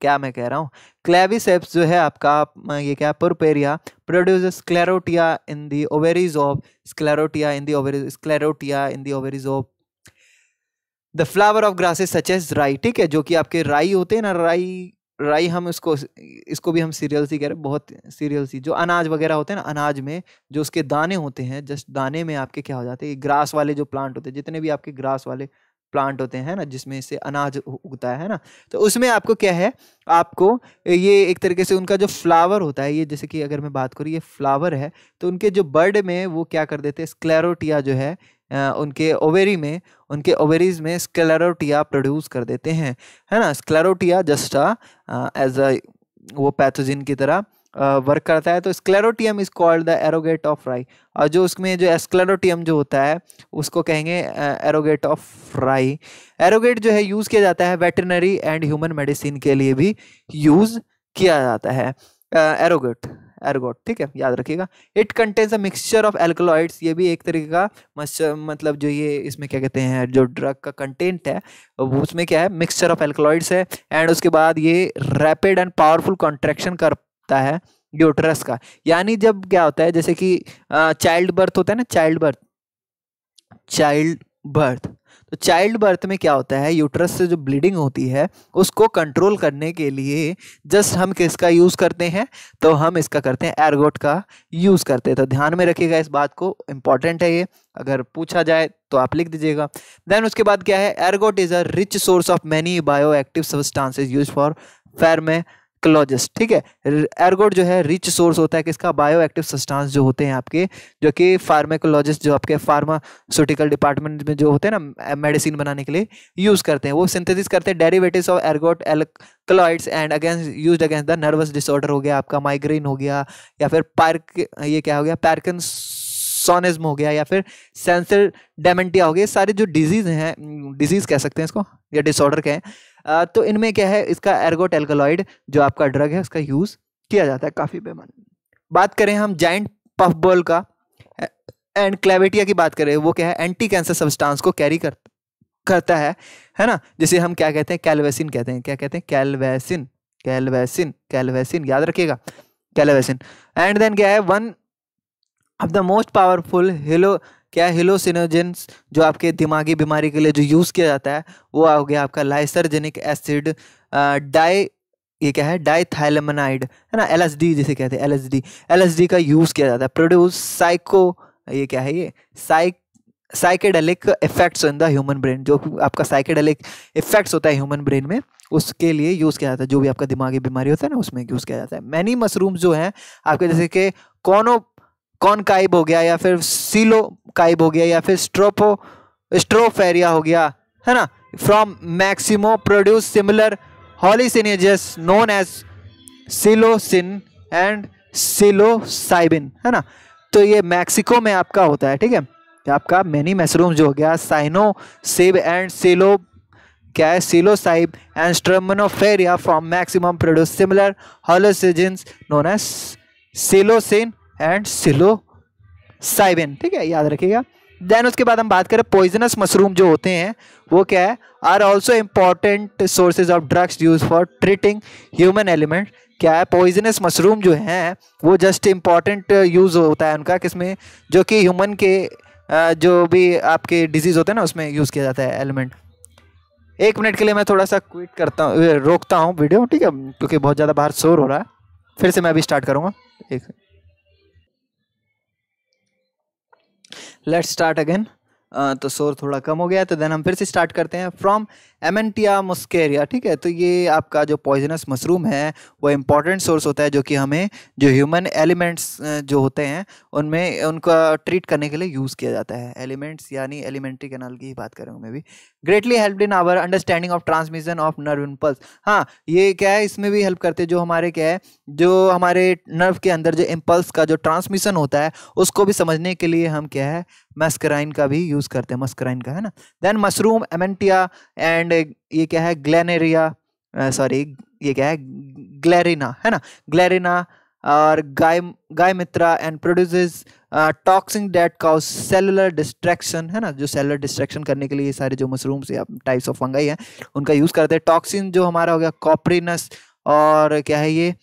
क्या मैं कह रहा हूँ क्लेविसेप्स जो है आपका ये क्या है purpurea produce sclerotia in the ovaries of sclerotia in the ovaries sclerotia in the ovaries of the flower of grasses such as rye ठीक है जो कि आपके राई होते हैं ना राई राई हम इसको इसको भी हम सीरियल सी कह रहे हैं बहुत सीरियल सी जो अनाज वगैरह होते हैं ना अनाज में जो उसके दाने होते हैं जस्ट दाने में आपके क्या हो जाते हैं ग्रास वाले जो प्लांट होते हैं जितने भी आपके ग्रास वाले प्लांट होते हैं ना जिसमें से अनाज उगता है ना तो उसमें आपको क्या है आपको ये एक तरीके से उनका जो फ्लावर होता है ये जैसे कि अगर मैं बात करूँ ये फ्लावर है तो उनके जो बर्ड में वो क्या कर देते हैं स्क्लेरोटिया जो है उनके ओवेरी में उनके ओवेरीज में स्क्लेरोटिया प्रोड्यूस कर देते हैं है ना स्क्लेरोटिया जस्ट एज अ वो पैथोजिन की तरह वर्क करता है तो sclerotium is called the ergot of rye और जो उसमें जो एस्क्लेरोटियम जो होता है उसको कहेंगे एरोगेट ऑफ राई एरोगेट जो है यूज़ किया जाता है वेटरनरी एंड ह्यूमन मेडिसिन के लिए भी यूज़ किया जाता है एरोगेट एरोगोट ठीक है याद रखिएगा it contains a mixture of alkaloids ये भी एक तरीके का मतलब जो ये इसमें क्या कहते हैं जो ड्रग का कंटेंट है उसमें क्या है मिक्सचर ऑफ एल्कोलॉइड्स है एंड उसके बाद ये रैपिड एंड पावरफुल कॉन्ट्रैक्शन कर होता है यूट्रस का यानी जब क्या होता है जैसे कि चाइल्ड बर्थ होता है ना चाइल्ड बर्थ चाइल्ड बर्थ तो चाइल्ड बर्थ में क्या होता है यूट्रस से जो ब्लीडिंग होती है उसको कंट्रोल करने के लिए जस्ट हम किसका यूज़ करते हैं तो हम इसका करते हैं एरगोट का यूज़ करते हैं तो ध्यान में रखिएगा इस बात को इम्पॉर्टेंट है ये अगर पूछा जाए तो आप लिख दीजिएगा देन उसके बाद क्या है ergot is a rich source of many bio active substances use for pharmacologists ठीक है एरगोड जो है रिच सोर्स होता है किसका बायो एक्टिव सस्टांस जो होते हैं आपके जो कि फार्मेकोलॉजिस्ट जो आपके फार्मास्यूटिकल डिपार्टमेंट में जो होते हैं ना मेडिसिन बनाने के लिए यूज़ करते हैं वो सिंथेसिस करते हैं derivatives of ergot alkaloids and against use against the nervous disorder हो गया आपका माइग्रेन हो गया या फिर पार्क ये क्या हो गया पैरकन सोनिज्म हो गया या फिर सेंसर डेमेंटिया हो गया सारे जो डिजीज़ हैं डिजीज़ कह सकते हैं इसको या डिसऑर्डर कहें तो इनमें क्या है इसका एर्गोट जो आपका ड्रग है उसका यूज़ किया जाता है काफ़ी बेमान बात करें हम जाइंट पफ बॉल का एंड क्लेविटिया की बात करें वो क्या है एंटी कैंसर सब्सटेंस को कैरी कर करता है है ना जिसे हम क्या कहते हैं कैलवेसिन कहते हैं क्या कहते हैं कैलवेसिन कैलवेसिन कैलवेसिन याद रखिएगा कैलवेसिन एंड देन क्या है one of the most powerful hello क्या हिलोसिनोजेंस जो आपके दिमागी बीमारी के लिए जो यूज़ किया जाता है वो आ गया आपका लाइसरजेनिक एसिड डाई ये क्या है डाइथाइलमनाइड है ना एलएसडी जिसे कहते हैं एलएसडी एलएसडी का यूज़ किया जाता है प्रोड्यूस साइको ये क्या है ये psych psychedelic effects in the human brain जो आपका साइकेडेलिक इफेक्ट्स होता है ह्यूमन ब्रेन में उसके लिए यूज़ किया जाता है जो भी आपका दिमागी बीमारी होता है ना उसमें यूज़ किया जाता है मैनी मशरूम्स जो हैं आपके जैसे कि कोनो कौन काइब हो गया या फिर सीलो काइब हो गया या फिर स्ट्रोपो स्ट्रोफेरिया हो गया है ना from Mexico produce similar hallucinogens known as psilocin and psilocybin है ना तो ये मैक्सिको में आपका होता है ठीक है तो आपका मैनी मशरूम जो हो गया साइनो सिब एंड सिलो क्या है Psilocybe and Stropharia from maximum produce similar hallucinogens known as psilocin and psilocybin ठीक है याद रखिएगा देन उसके बाद हम बात करें पॉइजनस मशरूम जो होते हैं वो क्या है are also important sources of drugs use for treating human element क्या है पॉइजनस मशरूम जो हैं वो जस्ट इम्पॉर्टेंट यूज़ होता है उनका किसमें जो कि ह्यूमन के जो भी आपके डिजीज़ होते हैं ना उसमें यूज़ किया जाता है एलिमेंट एक मिनट के लिए मैं थोड़ा सा क्विट करता हूँ रोकता हूँ वीडियो ठीक है क्योंकि बहुत ज़्यादा बाहर शोर हो रहा है फिर से मैं अभी स्टार्ट करूँगा एक लेट्स स्टार्ट अगेन तो शोर थोड़ा कम हो गया तो देन हम फिर से स्टार्ट करते हैं फ्रॉम एमेंटिया मुस्केरिया ठीक है तो ये आपका जो पॉइजनस मशरूम है वो इम्पॉर्टेंट सोर्स होता है जो कि हमें जो ह्यूमन एलिमेंट्स जो होते हैं उनमें उनका ट्रीट करने के लिए यूज़ किया जाता है एलिमेंट्स यानी एलिमेंट्री कैनाल की ही बात करें मैं भी greatly help in our understanding of transmission of nerve impulse हाँ ये क्या है इसमें भी हेल्प करते हैं जो हमारे क्या है जो हमारे नर्व के अंदर जो इम्पल्स का जो ट्रांसमिशन होता है उसको भी समझने के लिए हम क्या है मस्कराइन का भी यूज़ करते हैं मस्कराइन का है ना then mushroom Amanita and and ये क्या है ग्लैनेरिया सॉरी ये क्या है ग्लैरिना है ना ग्लैरिना और गाय Gyromitra and produces toxins that cause cellular destruction है ना जो सेलुलर डिस्ट्रैक्शन करने के लिए सारे जो मशरूम्स या टाइप्स ऑफ फंगाई हैं उनका यूज़ करते हैं टॉक्सिन जो हमारा हो गया कॉपरिनस और क्या है ये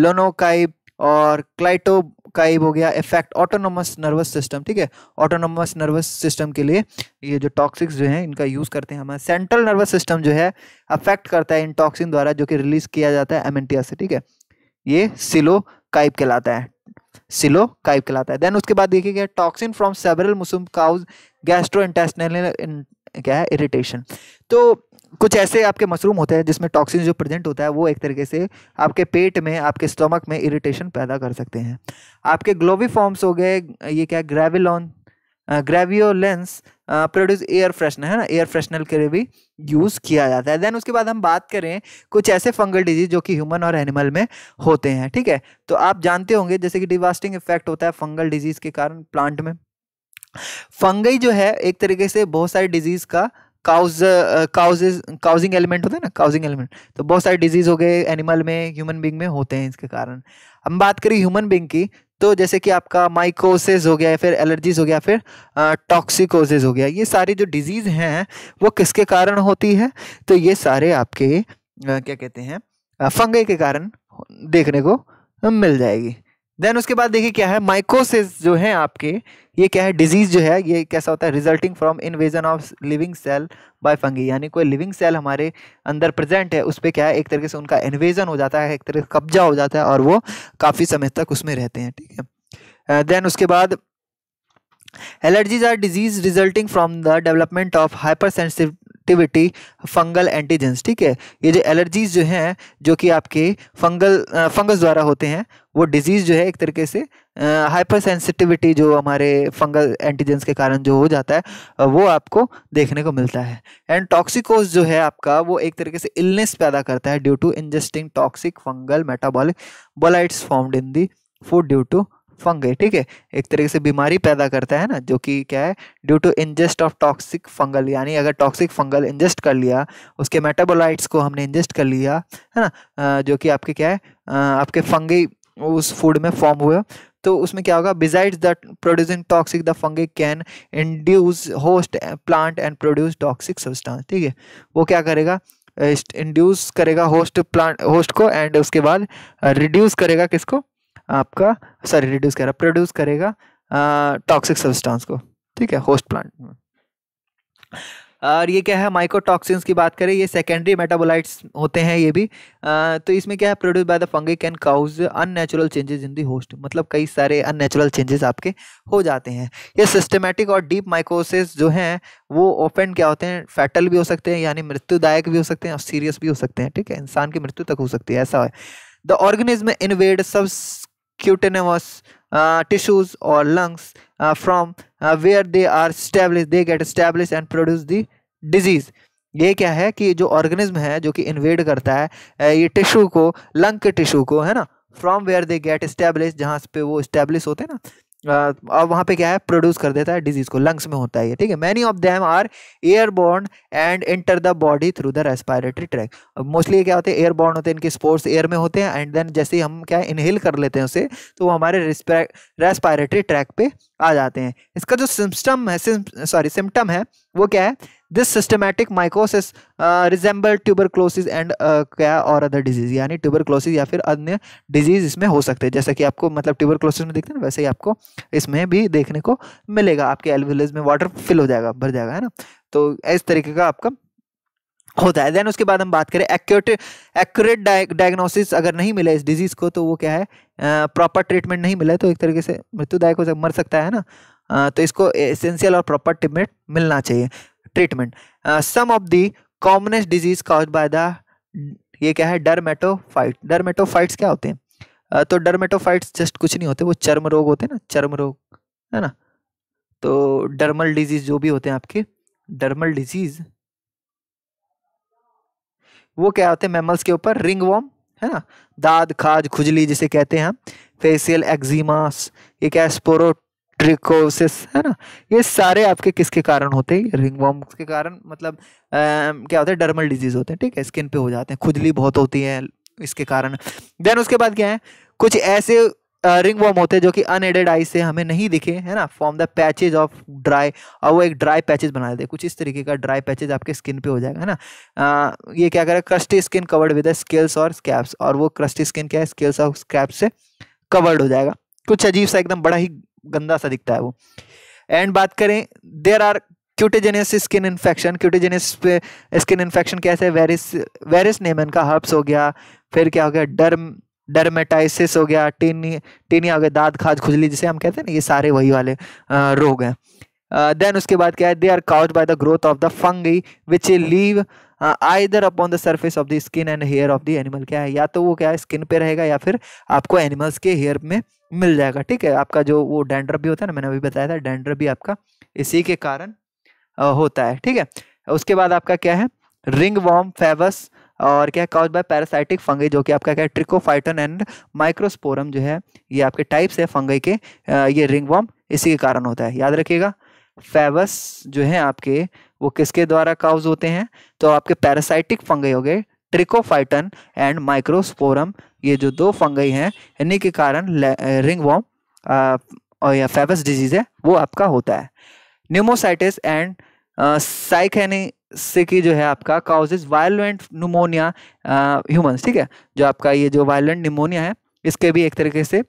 लोनोकाइप और क्लाइटो काइब हो गया इफेक्ट ऑटोनोमस नर्वस सिस्टम ठीक है ऑटोनोमस नर्वस सिस्टम के लिए ये जो टॉक्सिक्स जो हैं इनका यूज़ करते हैं हमारा सेंट्रल नर्वस सिस्टम जो है अफेक्ट करता है इन टॉक्सिन द्वारा जो कि रिलीज किया जाता है एमेंटिया से ठीक है ये सिलो काइब कहलाता है सिलो काइब कहलाता है देन उसके बाद देखिए क्या toxin from several mushroom cause gastrointestinal क्या है इरिटेशन तो कुछ ऐसे आपके मशरूम होते हैं जिसमें टॉक्सिन जो प्रेजेंट होता है वो एक तरीके से आपके पेट में आपके स्टमक में इरिटेशन पैदा कर सकते हैं आपके ग्लोवी फॉर्म्स हो गए ये क्या ग्रेविलॉन ग्रेवियोलेंस प्रोड्यूस एयर फ्रेशनर है ना एयर फ्रेशनर के लिए भी यूज़ किया जाता है देन उसके बाद हम बात करें कुछ ऐसे फंगल डिजीज जो कि ह्यूमन और एनिमल में होते हैं ठीक है तो आप जानते होंगे जैसे कि डिवास्टिंग इफेक्ट होता है फंगल डिजीज़ के कारण प्लांट में फंगई जो है एक तरीके से बहुत सारी डिजीज़ का काउज काउजेज काउजिंग एलिमेंट होता है ना काउजिंग एलिमेंट तो बहुत सारे डिजीज हो गए एनिमल में ह्यूमन बींग में होते हैं इसके कारण हम बात करें ह्यूमन बींग की तो जैसे कि आपका माइकोसिस हो गया फिर एलर्जीज हो गया फिर टॉक्सिकोसिस uh, हो गया ये सारी जो डिजीज़ हैं वो किसके कारण होती है तो ये सारे आपके आ, uh, क्या कहते हैं फंगे uh, के कारण देखने को मिल जाएगी देन उसके बाद देखिए क्या है माइकोसिस जो है आपके ये क्या है डिजीज जो है ये कैसा होता है resulting from invasion of living cell by fungi यानी कोई लिविंग सेल हमारे अंदर प्रेजेंट है उस पर क्या है एक तरीके से उनका इन्वेजन हो जाता है एक तरह से कब्जा हो जाता है और वो काफ़ी समय तक उसमें रहते हैं ठीक है देन uh, उसके बाद allergies are disease resulting from the development of hypersensitive activity fungal antigens ठीक है ये जो एलर्जीज जो हैं जो कि आपके फंगल फंगस द्वारा होते हैं वो डिजीज़ जो है एक तरीके से हाइपर सेंसिटिविटी जो हमारे फंगल एंटीजेंस के कारण जो हो जाता है वो आपको देखने को मिलता है एंड टॉक्सिकोज जो है आपका वो एक तरीके से इलनेस पैदा करता है due to ingesting toxic fungal metabolites formed in the food due to fungi ठीक है एक तरीके से बीमारी पैदा करता है ना जो कि क्या है due to ingest of toxic fungal यानी अगर टॉक्सिक फंगल इंजेस्ट कर लिया उसके मेटाबोलाइट्स को हमने इंजेस्ट कर लिया है ना जो कि आपके क्या है आपके फंगे उस फूड में फॉर्म हुए तो उसमें क्या होगा beside the producing toxic the fungi can induce host plant and produce toxic substance ठीक है वो क्या करेगा इंड्यूस करेगा होस्ट प्लांट होस्ट को एंड उसके बाद रिड्यूस करेगा किसको आपका सॉरी रिड्यूस करेगा प्रोड्यूस करेगा टॉक्सिक सब्सटेंस को ठीक है होस्ट प्लांट में और ये क्या है माइकोटॉक्सिन्स की बात करें ये सेकेंडरी मेटाबोलाइट्स होते हैं ये भी आ, तो इसमें क्या है produce by the fungi can cause unnatural changes in the host मतलब कई सारे अननेचुरल चेंजेस आपके हो जाते हैं ये सिस्टमेटिक और डीप माइकोसिस जो हैं वो ओपन क्या होते हैं फैटल भी हो सकते हैं यानी मृत्युदायक भी हो सकते हैं और सीरियस भी हो सकते हैं ठीक है इंसान की मृत्यु तक हो सकती है ऐसा है the organism invade sub cutaneous uh, tissues or lungs uh, from uh, where they are established they get established and produce the disease ये क्या है कि जो ऑर्गेनिज्म है जो कि इन्वेड करता है ये टिश्यू को लंग के टिश्यू को है ना from where they get establish जहाँ पे वो इस्टेब्लिश होते हैं ना और वहाँ पे क्या है प्रोड्यूस कर देता है डिजीज़ को लंग्स में होता है ठीक है many of them are airborne and enter the body through the respiratory tract mostly क्या होते हैं एयरबोर्न होते हैं इनके स्पोर्ट्स एयर में होते हैं एंड देन जैसे ही हम क्या इनहेल कर लेते हैं उसे तो वो हमारे रेस्पायरेटरी ट्रैक पे आ जाते हैं इसका जो सिम्टम है सॉरी सिम्टम है वो क्या है दिस सिस्टमैटिक माइकोसिस रिजेंबल क्लोसिस एंड क्या और अदर डिजीज यानी क्लोसिस या फिर अन्य डिजीज इसमें हो सकते हैं जैसा कि आपको मतलब क्लोसिस में देखते हैं वैसे ही आपको इसमें भी देखने को मिलेगा आपके एलविलेज में वाटर फिल हो जाएगा भर जाएगा है ना तो इस तरीके का आपका होता है देन उसके बाद हम बात करें एक्यूरेट एक्यूरेट डायग्नोसिस अगर नहीं मिला इस डिजीज़ को तो वो क्या है प्रॉपर ट्रीटमेंट नहीं मिला तो एक तरीके से मृत्युदायक हो मर सकता है ना आ, तो इसको एसेंशियल और प्रॉपर ट्रीटमेंट मिलना चाहिए treatment some of the commonest disease cause by the ये क्या है डरमेटोफाइट डरमेटोफाइट्स क्या होते हैं तो डरमेटोफाइट्स जस्ट कुछ नहीं होते वो चर्म रोग होते हैं ना चर्म रोग है ना तो डर्मल डिजीज जो भी होते हैं आपके डर्मल डिजीज़ वो क्या होते हैं मेमल्स के ऊपर रिंग वॉम है ना दाद खाज खुजली जिसे कहते हैं हम फेशियल एक्जिमास ये क्या ट्रिकोसिस है ना ये सारे आपके किसके कारण होते हैं रिंग वॉम के कारण मतलब आ, क्या होता है डर्मल डिजीज होते हैं ठीक है स्किन पे हो जाते हैं खुजली बहुत होती है इसके कारण देन उसके बाद क्या है कुछ ऐसे रिंग वॉर्म होते हैं जो कि अनएडेड आई से हमें नहीं दिखे है ना form the patches of dry और वो एक ड्राई पैचेज बना देते कुछ इस तरीके का ड्राई पैचेज आपके स्किन पे हो जाएगा है ना आ, ये क्या करें crusty skin covered with scales और स्कैप्स और वो क्रस्टी स्किन क्या है स्केल्स और स्क्रैप से कवर्ड हो जाएगा कुछ अजीब सा एकदम बड़ा ही गंदा सा दिखता है वो एंड बात करें there are cutaneous skin infection cutaneous skin infection कैसे वेरिस वेरिस नेमन का हर्ब्स हो गया फिर क्या हो गया डर्म डरमेटाइसिस हो गया टीनी टीनी हो गया दाद खाद खुजली जिसे हम कहते हैं ना ये सारे वही वाले रोग हैं देन उसके बाद क्या है they are cause by the growth of the fungi which a live either upon the surface of the skin and hair of the animal क्या है या तो वो क्या है स्किन पे रहेगा या फिर आपको एनिमल्स के हेयर में मिल जाएगा ठीक है आपका जो वो डेंडर भी होता है ना मैंने अभी बताया था डेंडर भी आपका इसी के कारण होता है ठीक है उसके बाद आपका क्या है रिंग वॉम फेवस और क्या कॉज बाय पैरासाइटिक फंगई जो कि आपका क्या ट्रिकोफाइटन एंड माइक्रोस्पोरम जो है ये आपके टाइप्स है फंगई के ये रिंगवॉम इसी के कारण होता है याद रखिएगा फेबस जो है आपके वो किसके द्वारा काउज होते हैं तो आपके पैरासाइटिक फंगई हो गए ट्रिकोफाइटन एंड माइक्रोस्पोरम ये जो दो फंगई हैं इन्हीं के कारण रिंग और या फेबस डिजीज़ है वो आपका होता है न्यूमोसाइटिस एंड की जो है आपका काउजेज वायलेंट निमोनिया ह्यूमंस ठीक है जो आपका ये जो वायलेंट निमोनिया है इसके भी एक तरीके से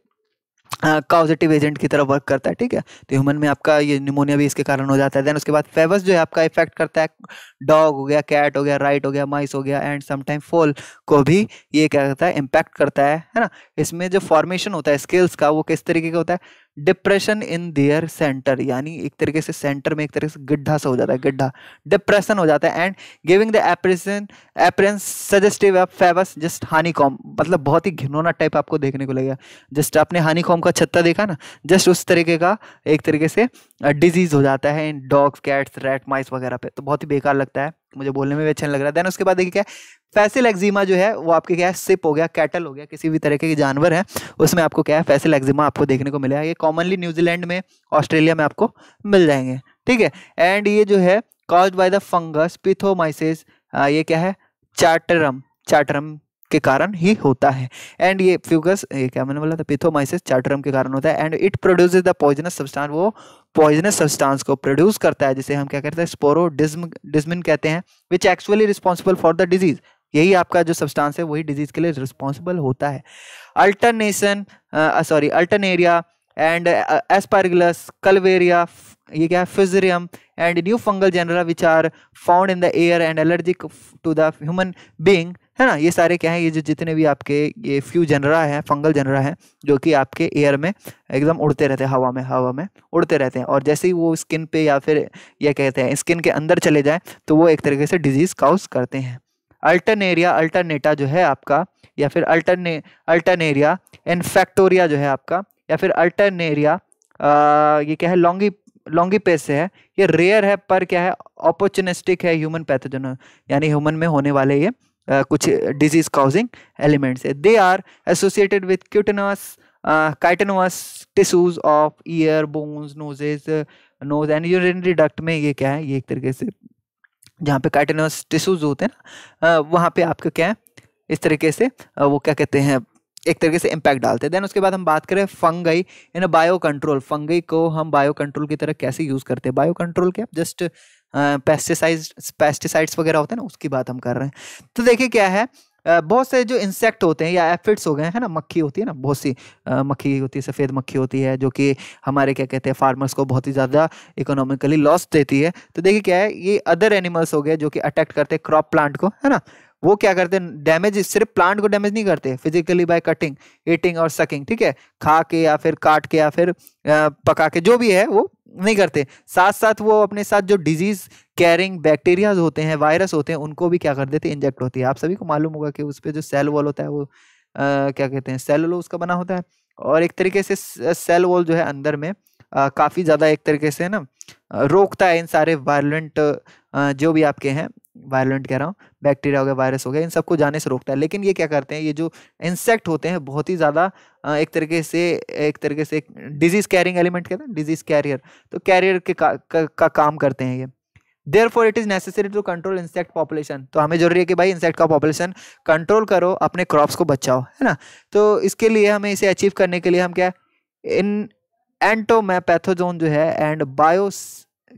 काउजेटिव uh, एजेंट की तरह वर्क करता है ठीक है तो ह्यूमन में आपका ये निमोनिया भी इसके कारण हो जाता है देन उसके बाद फेवस जो है आपका इफेक्ट करता है डॉग हो गया कैट हो गया राइट हो गया माइस हो गया एंड समटाइम फोल को भी ये क्या करता है इम्पैक्ट करता है है ना इसमें जो फॉर्मेशन होता है स्केल्स का वो किस तरीके का होता है डिप्रेशन इन देयर सेंटर यानी एक तरीके से सेंटर में एक तरीके से गड्ढा सा हो जाता है गड्ढा डिप्रेशन हो जाता है एंड गिविंग द एप्रेशन appearance suggestive of favus just honeycomb मतलब बहुत ही घिनौना टाइप आपको देखने को लगेगा जस्ट आपने हानी कॉम का छत्ता देखा ना जस्ट उस तरीके का एक तरीके से डिजीज़ हो जाता है in dogs cats rat mice वगैरह पे तो बहुत ही बेकार लगता है मुझे बोलने में भी अच्छा लग रहा है देन उसके बाद देखिए क्या फैसिल एक्जिमा जो है वो आपके क्या है सिप हो गया कैटल हो गया किसी भी तरीके के जानवर है उसमें आपको क्या है फैसिल एक्जिमा आपको देखने को मिलेगा ये कॉमनली न्यूजीलैंड में ऑस्ट्रेलिया में आपको मिल जाएंगे ठीक है एंड ये जो है cause by the fungus Pithomyces ये क्या है चार्टरम चार्टरम के कारण ही होता है एंड ये फ्यूगस ये क्या मैंने बोला था पिथोमाइसिस चार्टरम के कारण होता है and it produce the poisonous substance वो पॉइजनस सब्सटेंस को प्रोड्यूस करता है जिसे हम क्या कहते हैं स्पोरोडिज्म डिज्मिन कहते हैं which actually responsible for the disease यही आपका जो सब्सटेंस है वही डिजीज के लिए रिस्पॉन्सिबल होता है alternation sorry Alternaria and Aspergillus Curvularia ये क्या है Fusarium and new fungal genera which are found in the air and allergic to the human being है ना ये सारे क्या हैं ये जो जितने भी आपके ये फ्यू जनरा हैं फंगल जनरा हैं जो कि आपके एयर में एकदम उड़ते रहते हैं हवा में हवा में उड़ते रहते हैं और जैसे ही वो स्किन पे या फिर यह कहते हैं स्किन के अंदर चले जाएँ तो वो एक तरीके से डिजीज़ काउज करते हैं अल्टरनेरिया अल्टरनेटा जो है आपका या फिर अल्टरने अल्टरनेरिया एंड फैक्टोरिया जो है आपका या फिर अल्टरनेरिया ये क्या है लॉन्गी लॉन्गी पेस से है ये रेयर है पर क्या है अपॉर्चुनिस्टिक है ह्यूमन पैथोजन यानी ह्यूमन में होने वाले ये आ, कुछ डिजीज काउजिंग एलिमेंट्स है they are associated with cutaneous cutaneous tissues of ear bones noses nose and urinary duct में ये क्या है ये एक तरीके से जहाँ पे कार्टेनस टिश्यूज होते हैं ना वहाँ पे आपका क्या है इस तरीके से वो क्या कहते हैं एक तरीके से इम्पैक्ट डालते हैं देन उसके बाद हम बात करें fungi in bio control fungi को हम बायो कंट्रोल की तरह कैसे यूज़ करते हैं बायो कंट्रोल क्या जस्ट पेस्टिसाइड पेस्टिसाइड्स वगैरह होते हैं ना उसकी बात हम कर रहे हैं तो देखिए क्या है बहुत से जो इंसेक्ट होते हैं या एफिड्स हो गए हैं ना मक्खी होती है ना बहुत सी मक्खी होती है सफ़ेद मक्खी होती है जो कि हमारे क्या कहते हैं फार्मर्स को बहुत ही ज़्यादा इकोनॉमिकली लॉस देती है तो देखिए क्या है ये अदर एनिमल्स हो गए जो कि अटैक्ट करते हैं क्रॉप प्लांट को है ना वो क्या करते हैं डैमेज सिर्फ प्लांट को डैमेज नहीं करते फिजिकली बाय कटिंग ईटिंग और सकिंग ठीक है खा के या फिर काट के या फिर पका के जो भी है वो नहीं करते साथ साथ वो अपने साथ जो डिजीज कैरिंग बैक्टीरियाज होते हैं वायरस होते हैं उनको भी क्या कर देते इंजेक्ट होती है आप सभी को मालूम होगा कि उस पर जो सेल वॉल होता है वो आ, क्या कहते हैं सेल वॉल उसका बना होता है और एक तरीके से सेल वॉल जो है अंदर में काफ़ी ज़्यादा एक तरीके से ना रोकता है इन सारे वायलेंट जो भी आपके हैं वायरलेंट कह रहा हूँ बैक्टीरिया हो गया वायरस हो गया इन सबको जाने से रोकता है लेकिन ये क्या करते हैं ये जो इंसेक्ट होते हैं बहुत ही ज़्यादा एक तरीके से एक तरीके से डिजीज़ कैरिंग एलिमेंट कहते हैं डिजीज़ कैरियर तो कैरियर के का, का, का काम करते हैं ये therefore it is necessary to control insect population तो हमें जरूरी है कि भाई इंसेक्ट का पॉपुलेशन कंट्रोल करो अपने क्रॉप्स को बचाओ है ना तो इसके लिए हमें इसे अचीव करने के लिए हम क्या इन एंटोमैपैथोजोन जो है एंड बायोस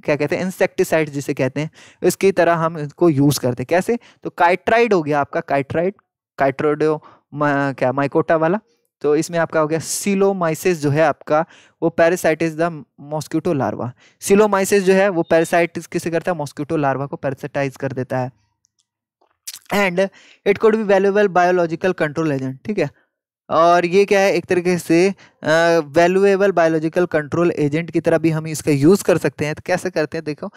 क्या कहते हैं इंसेक्टिसाइड जिसे कहते हैं इसकी तरह हम इसको यूज़ करते हैं कैसे तो काइट्राइड हो गया आपका काइट्राइड काइट्रोडो मा, क्या माइकोटा वाला तो इसमें आपका हो गया सिलोमाइसिस जो है आपका वो parasitizes the mosquito larva Coelomomyces जो है वो पैरासाइटिस किसे करता है मॉस्क्यूटो लार्वा को पैरासाइटाइज कर देता है and it could be valuable biological control agent ठीक है और ये क्या है एक तरीके से वैल्यूएबल बायोलॉजिकल कंट्रोल एजेंट की तरह भी हम इसका यूज़ कर सकते हैं तो कैसे करते हैं देखो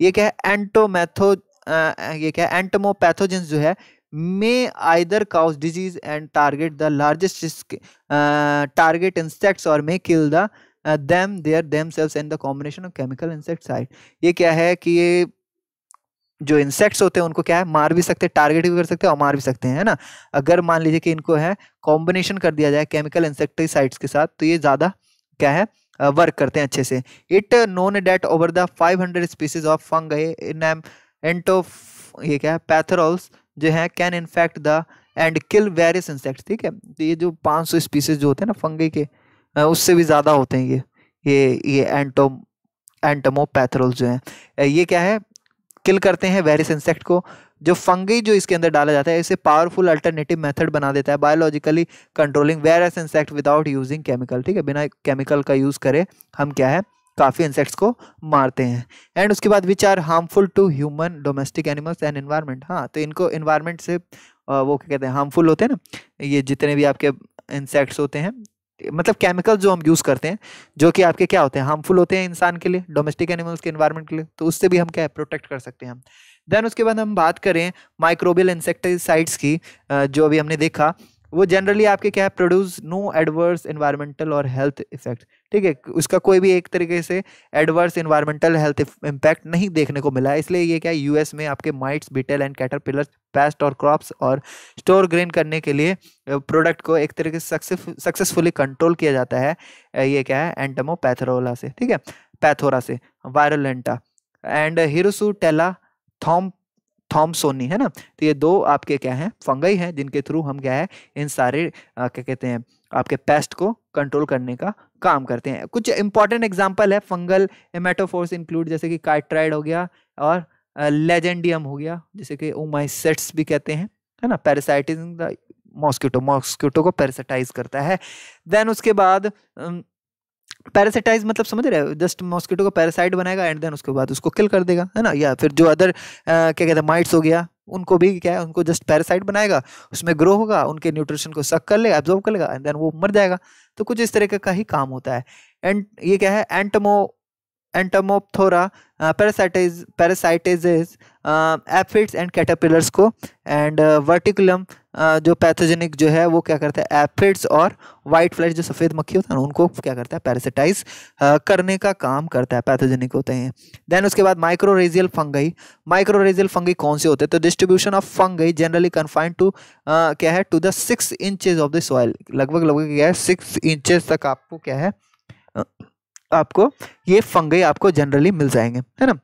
ये क्या है एंटोमैथो ये क्या है एंटमोपैथोजेंस जो है may either cause disease and target the largest target insects और may kill the them their them cells and the combination of chemical insecticide ये क्या है कि ये जो इंसेक्ट्स होते हैं उनको क्या है मार भी सकते हैं टारगेट भी कर सकते हैं और मार भी सकते हैं है ना अगर मान लीजिए कि इनको है कॉम्बिनेशन कर दिया जाए केमिकल इंसेक्टिसाइड्स के साथ तो ये ज़्यादा क्या है वर्क करते हैं अच्छे से it known that over the 500 species of fungi in एंटो ये क्या है पैथरॉल्स जो है can infect the and kill various insect ठीक है तो ये जो पाँच सौ स्पीसीज जो होते हैं ना फंगे के उससे भी ज़्यादा होते हैं ये ये ये एंटो एंटमोपैथरल जो हैं ये क्या है किल करते हैं वेरिस इंसेक्ट को जो फंगी जो इसके अंदर डाला जाता है इसे पावरफुल अल्टरनेटिव मेथड बना देता है biologically controlling various insect without using chemical ठीक है बिना केमिकल का यूज़ करे हम क्या है काफ़ी इंसेक्ट्स को मारते हैं एंड उसके बाद which are harmful to human domestic animals and environment हाँ तो इनको इन्वायरमेंट से वो क्या कहते हैं हार्मफुल होते हैं ना ये जितने भी आपके इंसेक्ट्स होते हैं मतलब केमिकल जो हम यूज़ करते हैं जो कि आपके क्या होते हैं हार्मफुल होते हैं इंसान के लिए डोमेस्टिक एनिमल्स के इन्वायरमेंट के लिए तो उससे भी हम क्या है प्रोटेक्ट कर सकते हैं हम देन उसके बाद हम बात करें माइक्रोबियल इंसेक्टिसाइड्स की जो अभी हमने देखा वो जनरली आपके क्या है प्रोड्यूस नो एडवर्स इन्वायरमेंटल और हेल्थ इफेक्ट ठीक है उसका कोई भी एक तरीके से एडवर्स इन्वायरमेंटल हेल्थ इम्पैक्ट नहीं देखने को मिला है इसलिए ये क्या यूएस में आपके mites beetle and pillar pest और क्रॉप्स और स्टोर ग्रेन करने के लिए प्रोडक्ट को एक तरीके से सक्सेसफुली कंट्रोल किया जाता है ये क्या है एंटमो पैथरोला से ठीक है पैथोरा से वायरोलेंटा एंड हिरोसू टेला थॉम थॉम्सोनी है ना तो ये दो आपके क्या हैं फंगई हैं जिनके थ्रू हम क्या है इन सारे आ, क्या कहते हैं आपके पेस्ट को कंट्रोल करने का काम करते हैं कुछ इंपॉर्टेंट एग्जाम्पल है फंगल एमेटोफोर्स इंक्लूड जैसे कि काइट्राइड हो गया और लेजेंडियम हो गया जैसे कि ओमाइसेट्स भी कहते हैं है ना पैरासाइटिस मॉस्किटो मॉस्किटो को पैरासाइटाइज करता है देन उसके बाद पैरासिटाइज मतलब समझ रहे हो जस्ट मॉस्किटो को पैरासाइट बनाएगा एंड देन उसके बाद उसको किल कर देगा है ना या फिर जो अदर क्या कहते हैं माइट्स हो गया उनको भी क्या है उनको जस्ट पैरासाइट बनाएगा उसमें ग्रो होगा उनके न्यूट्रिशन को सक कर लेगा एब्जॉर्ब कर लेगा एंड देन वो मर जाएगा तो कुछ इस तरह का ही काम होता है एंड ये क्या है एंटमो एंटमोपथोरा पैरासाइटिस पैरासाइटिस एफिड्स एंड कैटापिलर्स को एंड वर्टिकुलम uh, uh, जो पैथोजेनिक जो है वो क्या करता है एफिड्स और वाइट फ्लैश जो सफ़ेद मक्खी होता है ना उनको क्या करता है पैरासिटाइज uh, करने का काम करता है पैथोजेनिक होते हैं देन उसके बाद माइक्रोरेजियल फंगई माइक्रोरेजियल फंगई कौन से होते हैं तो distribution of fungi generally confined to क्या है to the six inches of the soil लगभग लगभग क्या है सिक्स इंचेज तक आपको क्या है आपको ये फंगई आपको जनरली मिल जाएंगे है ना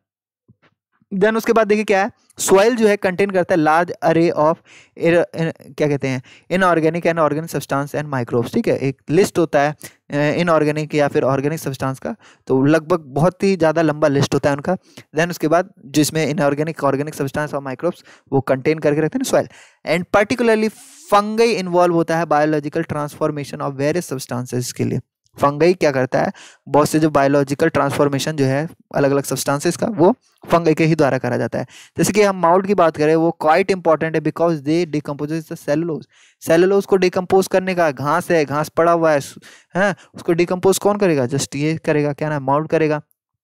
देन उसके बाद देखिए क्या है सॉइल जो है कंटेन करता है लार्ज अरे ऑफ क्या कहते हैं inorganic and organic substance and microbes ठीक है एक लिस्ट होता है इनऑर्गेनिक या फिर ऑर्गेनिक सब्सटेंस का तो लगभग बहुत ही ज़्यादा लंबा लिस्ट होता है उनका देन उसके बाद जिसमें इनऑर्गेनिक ऑर्गेनिक सब्सटेंस और माइक्रोब्स वो कंटेन करके रखते हैं soil and particularly fungi involve होता है biological transformation of various substances के लिए फंगई क्या करता है बहुत से जो बायोलॉजिकल ट्रांसफॉर्मेशन जो है अलग अलग सब्सटेंसेस का वो फंगई के ही द्वारा करा जाता है जैसे कि हम माउट की बात करें वो क्वाइट इंपॉर्टेंट है because they decompose the cellulose cellulose को डिकम्पोज करने का घास है घास पड़ा हुआ है हैं हाँ, उसको डिकम्पोज कौन करेगा जस्ट ये करेगा क्या ना माउट करेगा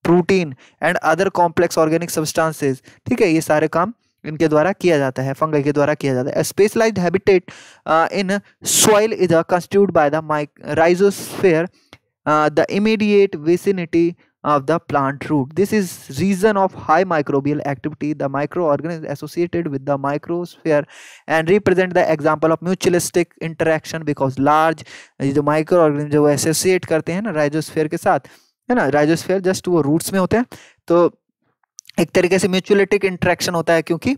protein and other complex organic substances ठीक है ये सारे काम इनके द्वारा किया जाता है फंगल के द्वारा किया जाता है specialize habitat in soil is a constitute by the माइक rhizosphere uh, the immediate vicinity of the plant root. This is region of high microbial activity, the microorganism associated with the microsphere and represent the example of mutualistic interaction because large जो microorganism जो associate करते हैं ना राइजोस्फेयर के साथ है ना राइजोस्फेयर जस्ट वो रूट्स में होते हैं तो एक तरीके से म्यूचुअलिटिक इंट्रैक्शन होता है क्योंकि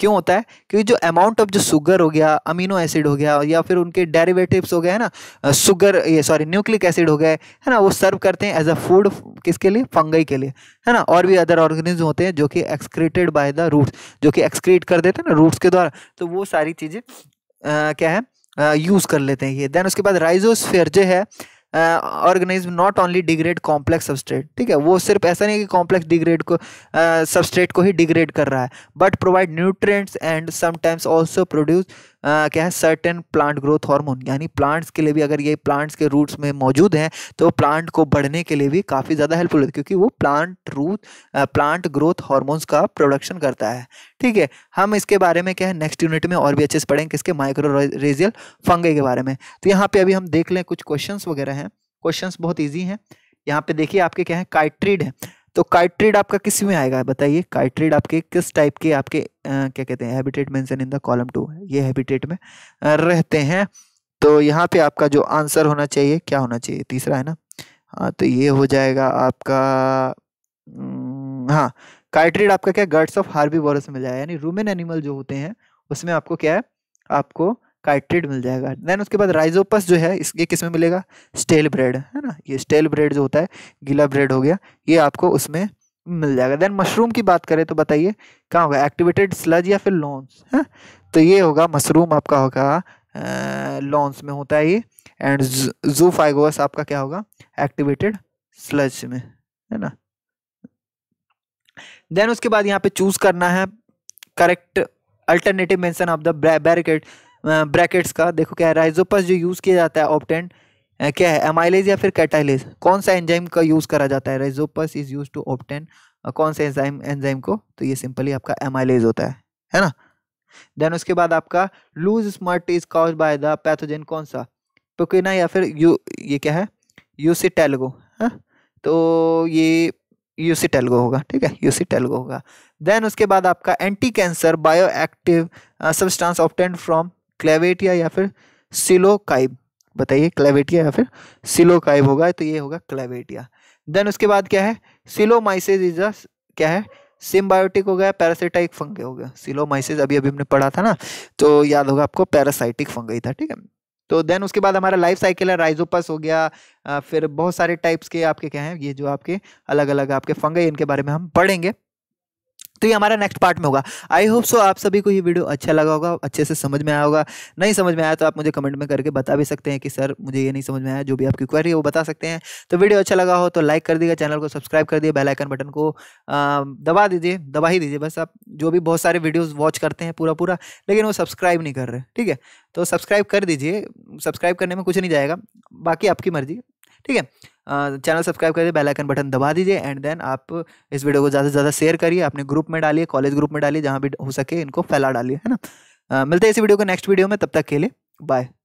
क्यों होता है क्योंकि जो अमाउंट ऑफ जो शुगर हो गया अमीनो एसिड हो गया या फिर उनके डेरिवेटिव्स हो गए है ना शुगर ये सॉरी न्यूक्लिक एसिड हो गए है ना वो सर्व करते हैं एज अ फूड किसके लिए फंगई के लिए है ना और भी अदर ऑर्गेनिज्म होते हैं जो कि एक्सक्रीटेड बाय द रूट्स जो कि एक्सक्रीट कर देते हैं ना रूट्स के द्वारा तो वो सारी चीज़ें क्या है यूज़ कर लेते हैं ये देन उसके बाद राइजोस्फेयर जो है organism not only degrade complex substrate ठीक है वो सिर्फ ऐसा नहीं कि कॉम्प्लेक्स डिग्रेड को सबस्ट्रेट को ही डिग्रेड कर रहा है but provide nutrients and sometimes also produce ah, क्या है सर्टेन प्लांट ग्रोथ हार्मोन यानी प्लांट्स के लिए भी अगर ये प्लांट्स के रूट्स में मौजूद हैं तो प्लांट को बढ़ने के लिए भी काफ़ी ज़्यादा हेल्पफुल है क्योंकि वो plant root plant growth hormones का प्रोडक्शन करता है ठीक है हम इसके बारे में क्या है नेक्स्ट यूनिट में और भी अच्छे से पढ़ेंगे किसके माइक्रो रेजियल फंगे के बारे में तो यहाँ पर अभी हम देख लें कुछ क्वेश्चन वगैरह हैं क्वेश्चन बहुत ईजी हैं यहाँ पे देखिए आपके क्या है काइट्रीड है तो काइट्रेड आपका किस में आएगा बताइए काइट्रेड आपके किस टाइप के आपके आ, क्या कहते हैं habitat mention in the column two ये हैबिटेट में रहते हैं तो यहाँ पे आपका जो आंसर होना चाहिए क्या होना चाहिए तीसरा है ना हाँ तो ये हो जाएगा आपका हाँ काइट्रेड आपका क्या गर्ड्स ऑफ हार्बी वॉरस में मिल जाएगा यानी रूमेन एनिमल जो होते हैं उसमें आपको क्या है आपको काइट्रेट मिल जाएगा देन उसके बाद राइजोपस जो है इसके किस में मिलेगा स्टेल ब्रेड है ना ये स्टेल ब्रेड जो होता है गीला ब्रेड हो गया ये आपको उसमें मिल जाएगा देन मशरूम की बात करें तो बताइए क्या होगा एक्टिवेटेड स्लज या फिर लॉन्स है तो ये होगा मशरूम आपका होगा लॉन्स में होता है ये एंड जू फाइगोस आपका क्या होगा एक्टिवेटेड स्लज में है ना देन उसके बाद यहाँ पे चूज करना है correct alternative mention of the barricade brackets का देखो क्या है राइजोपस जो यूज़ किया जाता है ऑप्टेंट क्या है एमाइलेज या फिर कैटाइलेज कौन सा एंजाइम का यूज़ करा जाता है Rhizopus is use to obtain कौन सा एंजाइम एंजाइम को तो ये सिंपली आपका एमाइलेज होता है है ना देन उसके बाद आपका loose smut is cause by the pathogen कौन सा पुकिना या फिर यू ये क्या है यूसीटेलगो है हाँ? तो ये यूसीटेलगो होगा ठीक है यूसीटेलगो होगा देन उसके बाद आपका anti cancer bio active substance obtained from Calvatia या फिर सिलोकाइब बताइए क्लेवेटिया या फिर सिलोकाइब होगा तो ये होगा क्लेवेटिया देन उसके बाद क्या है सिलोमाइसिस इज अ क्या है सिम्बायोटिक हो गया पैरासिटाइक फंगे हो गया सिलोमाइसिस अभी अभी हमने पढ़ा था ना तो याद होगा आपको पैरासाइटिक फंगे था ठीक है तो देन उसके बाद हमारा लाइफ साइकिल है राइजोपस हो गया फिर बहुत सारे टाइप्स के आपके क्या हैं ये जो आपके अलग अलग आपके फंगे इनके बारे में हम पढ़ेंगे तो ये हमारा नेक्स्ट पार्ट में होगा आई होप सो आप सभी को ये वीडियो अच्छा लगा होगा अच्छे से समझ में आया होगा नहीं समझ में आया तो आप मुझे कमेंट में करके बता भी सकते हैं कि सर मुझे ये नहीं समझ में आया जो भी आपकी क्वेरी है वो बता सकते हैं तो वीडियो अच्छा लगा हो तो लाइक कर दीजिए चैनल को सब्सक्राइब कर दिए बेलाइकन बटन को दबा दीजिए दबा ही दीजिए बस आप जो भी बहुत सारे वीडियोज़ वॉच करते हैं पूरा पूरा लेकिन वो सब्सक्राइब नहीं कर रहे ठीक है तो सब्सक्राइब कर दीजिए सब्सक्राइब करने में कुछ नहीं जाएगा बाकी आपकी मर्जी ठीक है चैनल सब्सक्राइब करिए बेल आइकन बटन दबा दीजिए एंड देन आप इस वीडियो को ज़्यादा से ज़्यादा शेयर करिए अपने ग्रुप में डालिए कॉलेज ग्रुप में डालिए जहाँ भी हो सके इनको फैला डालिए है ना आ, मिलते हैं इसी वीडियो को नेक्स्ट वीडियो में तब तक के लिए बाय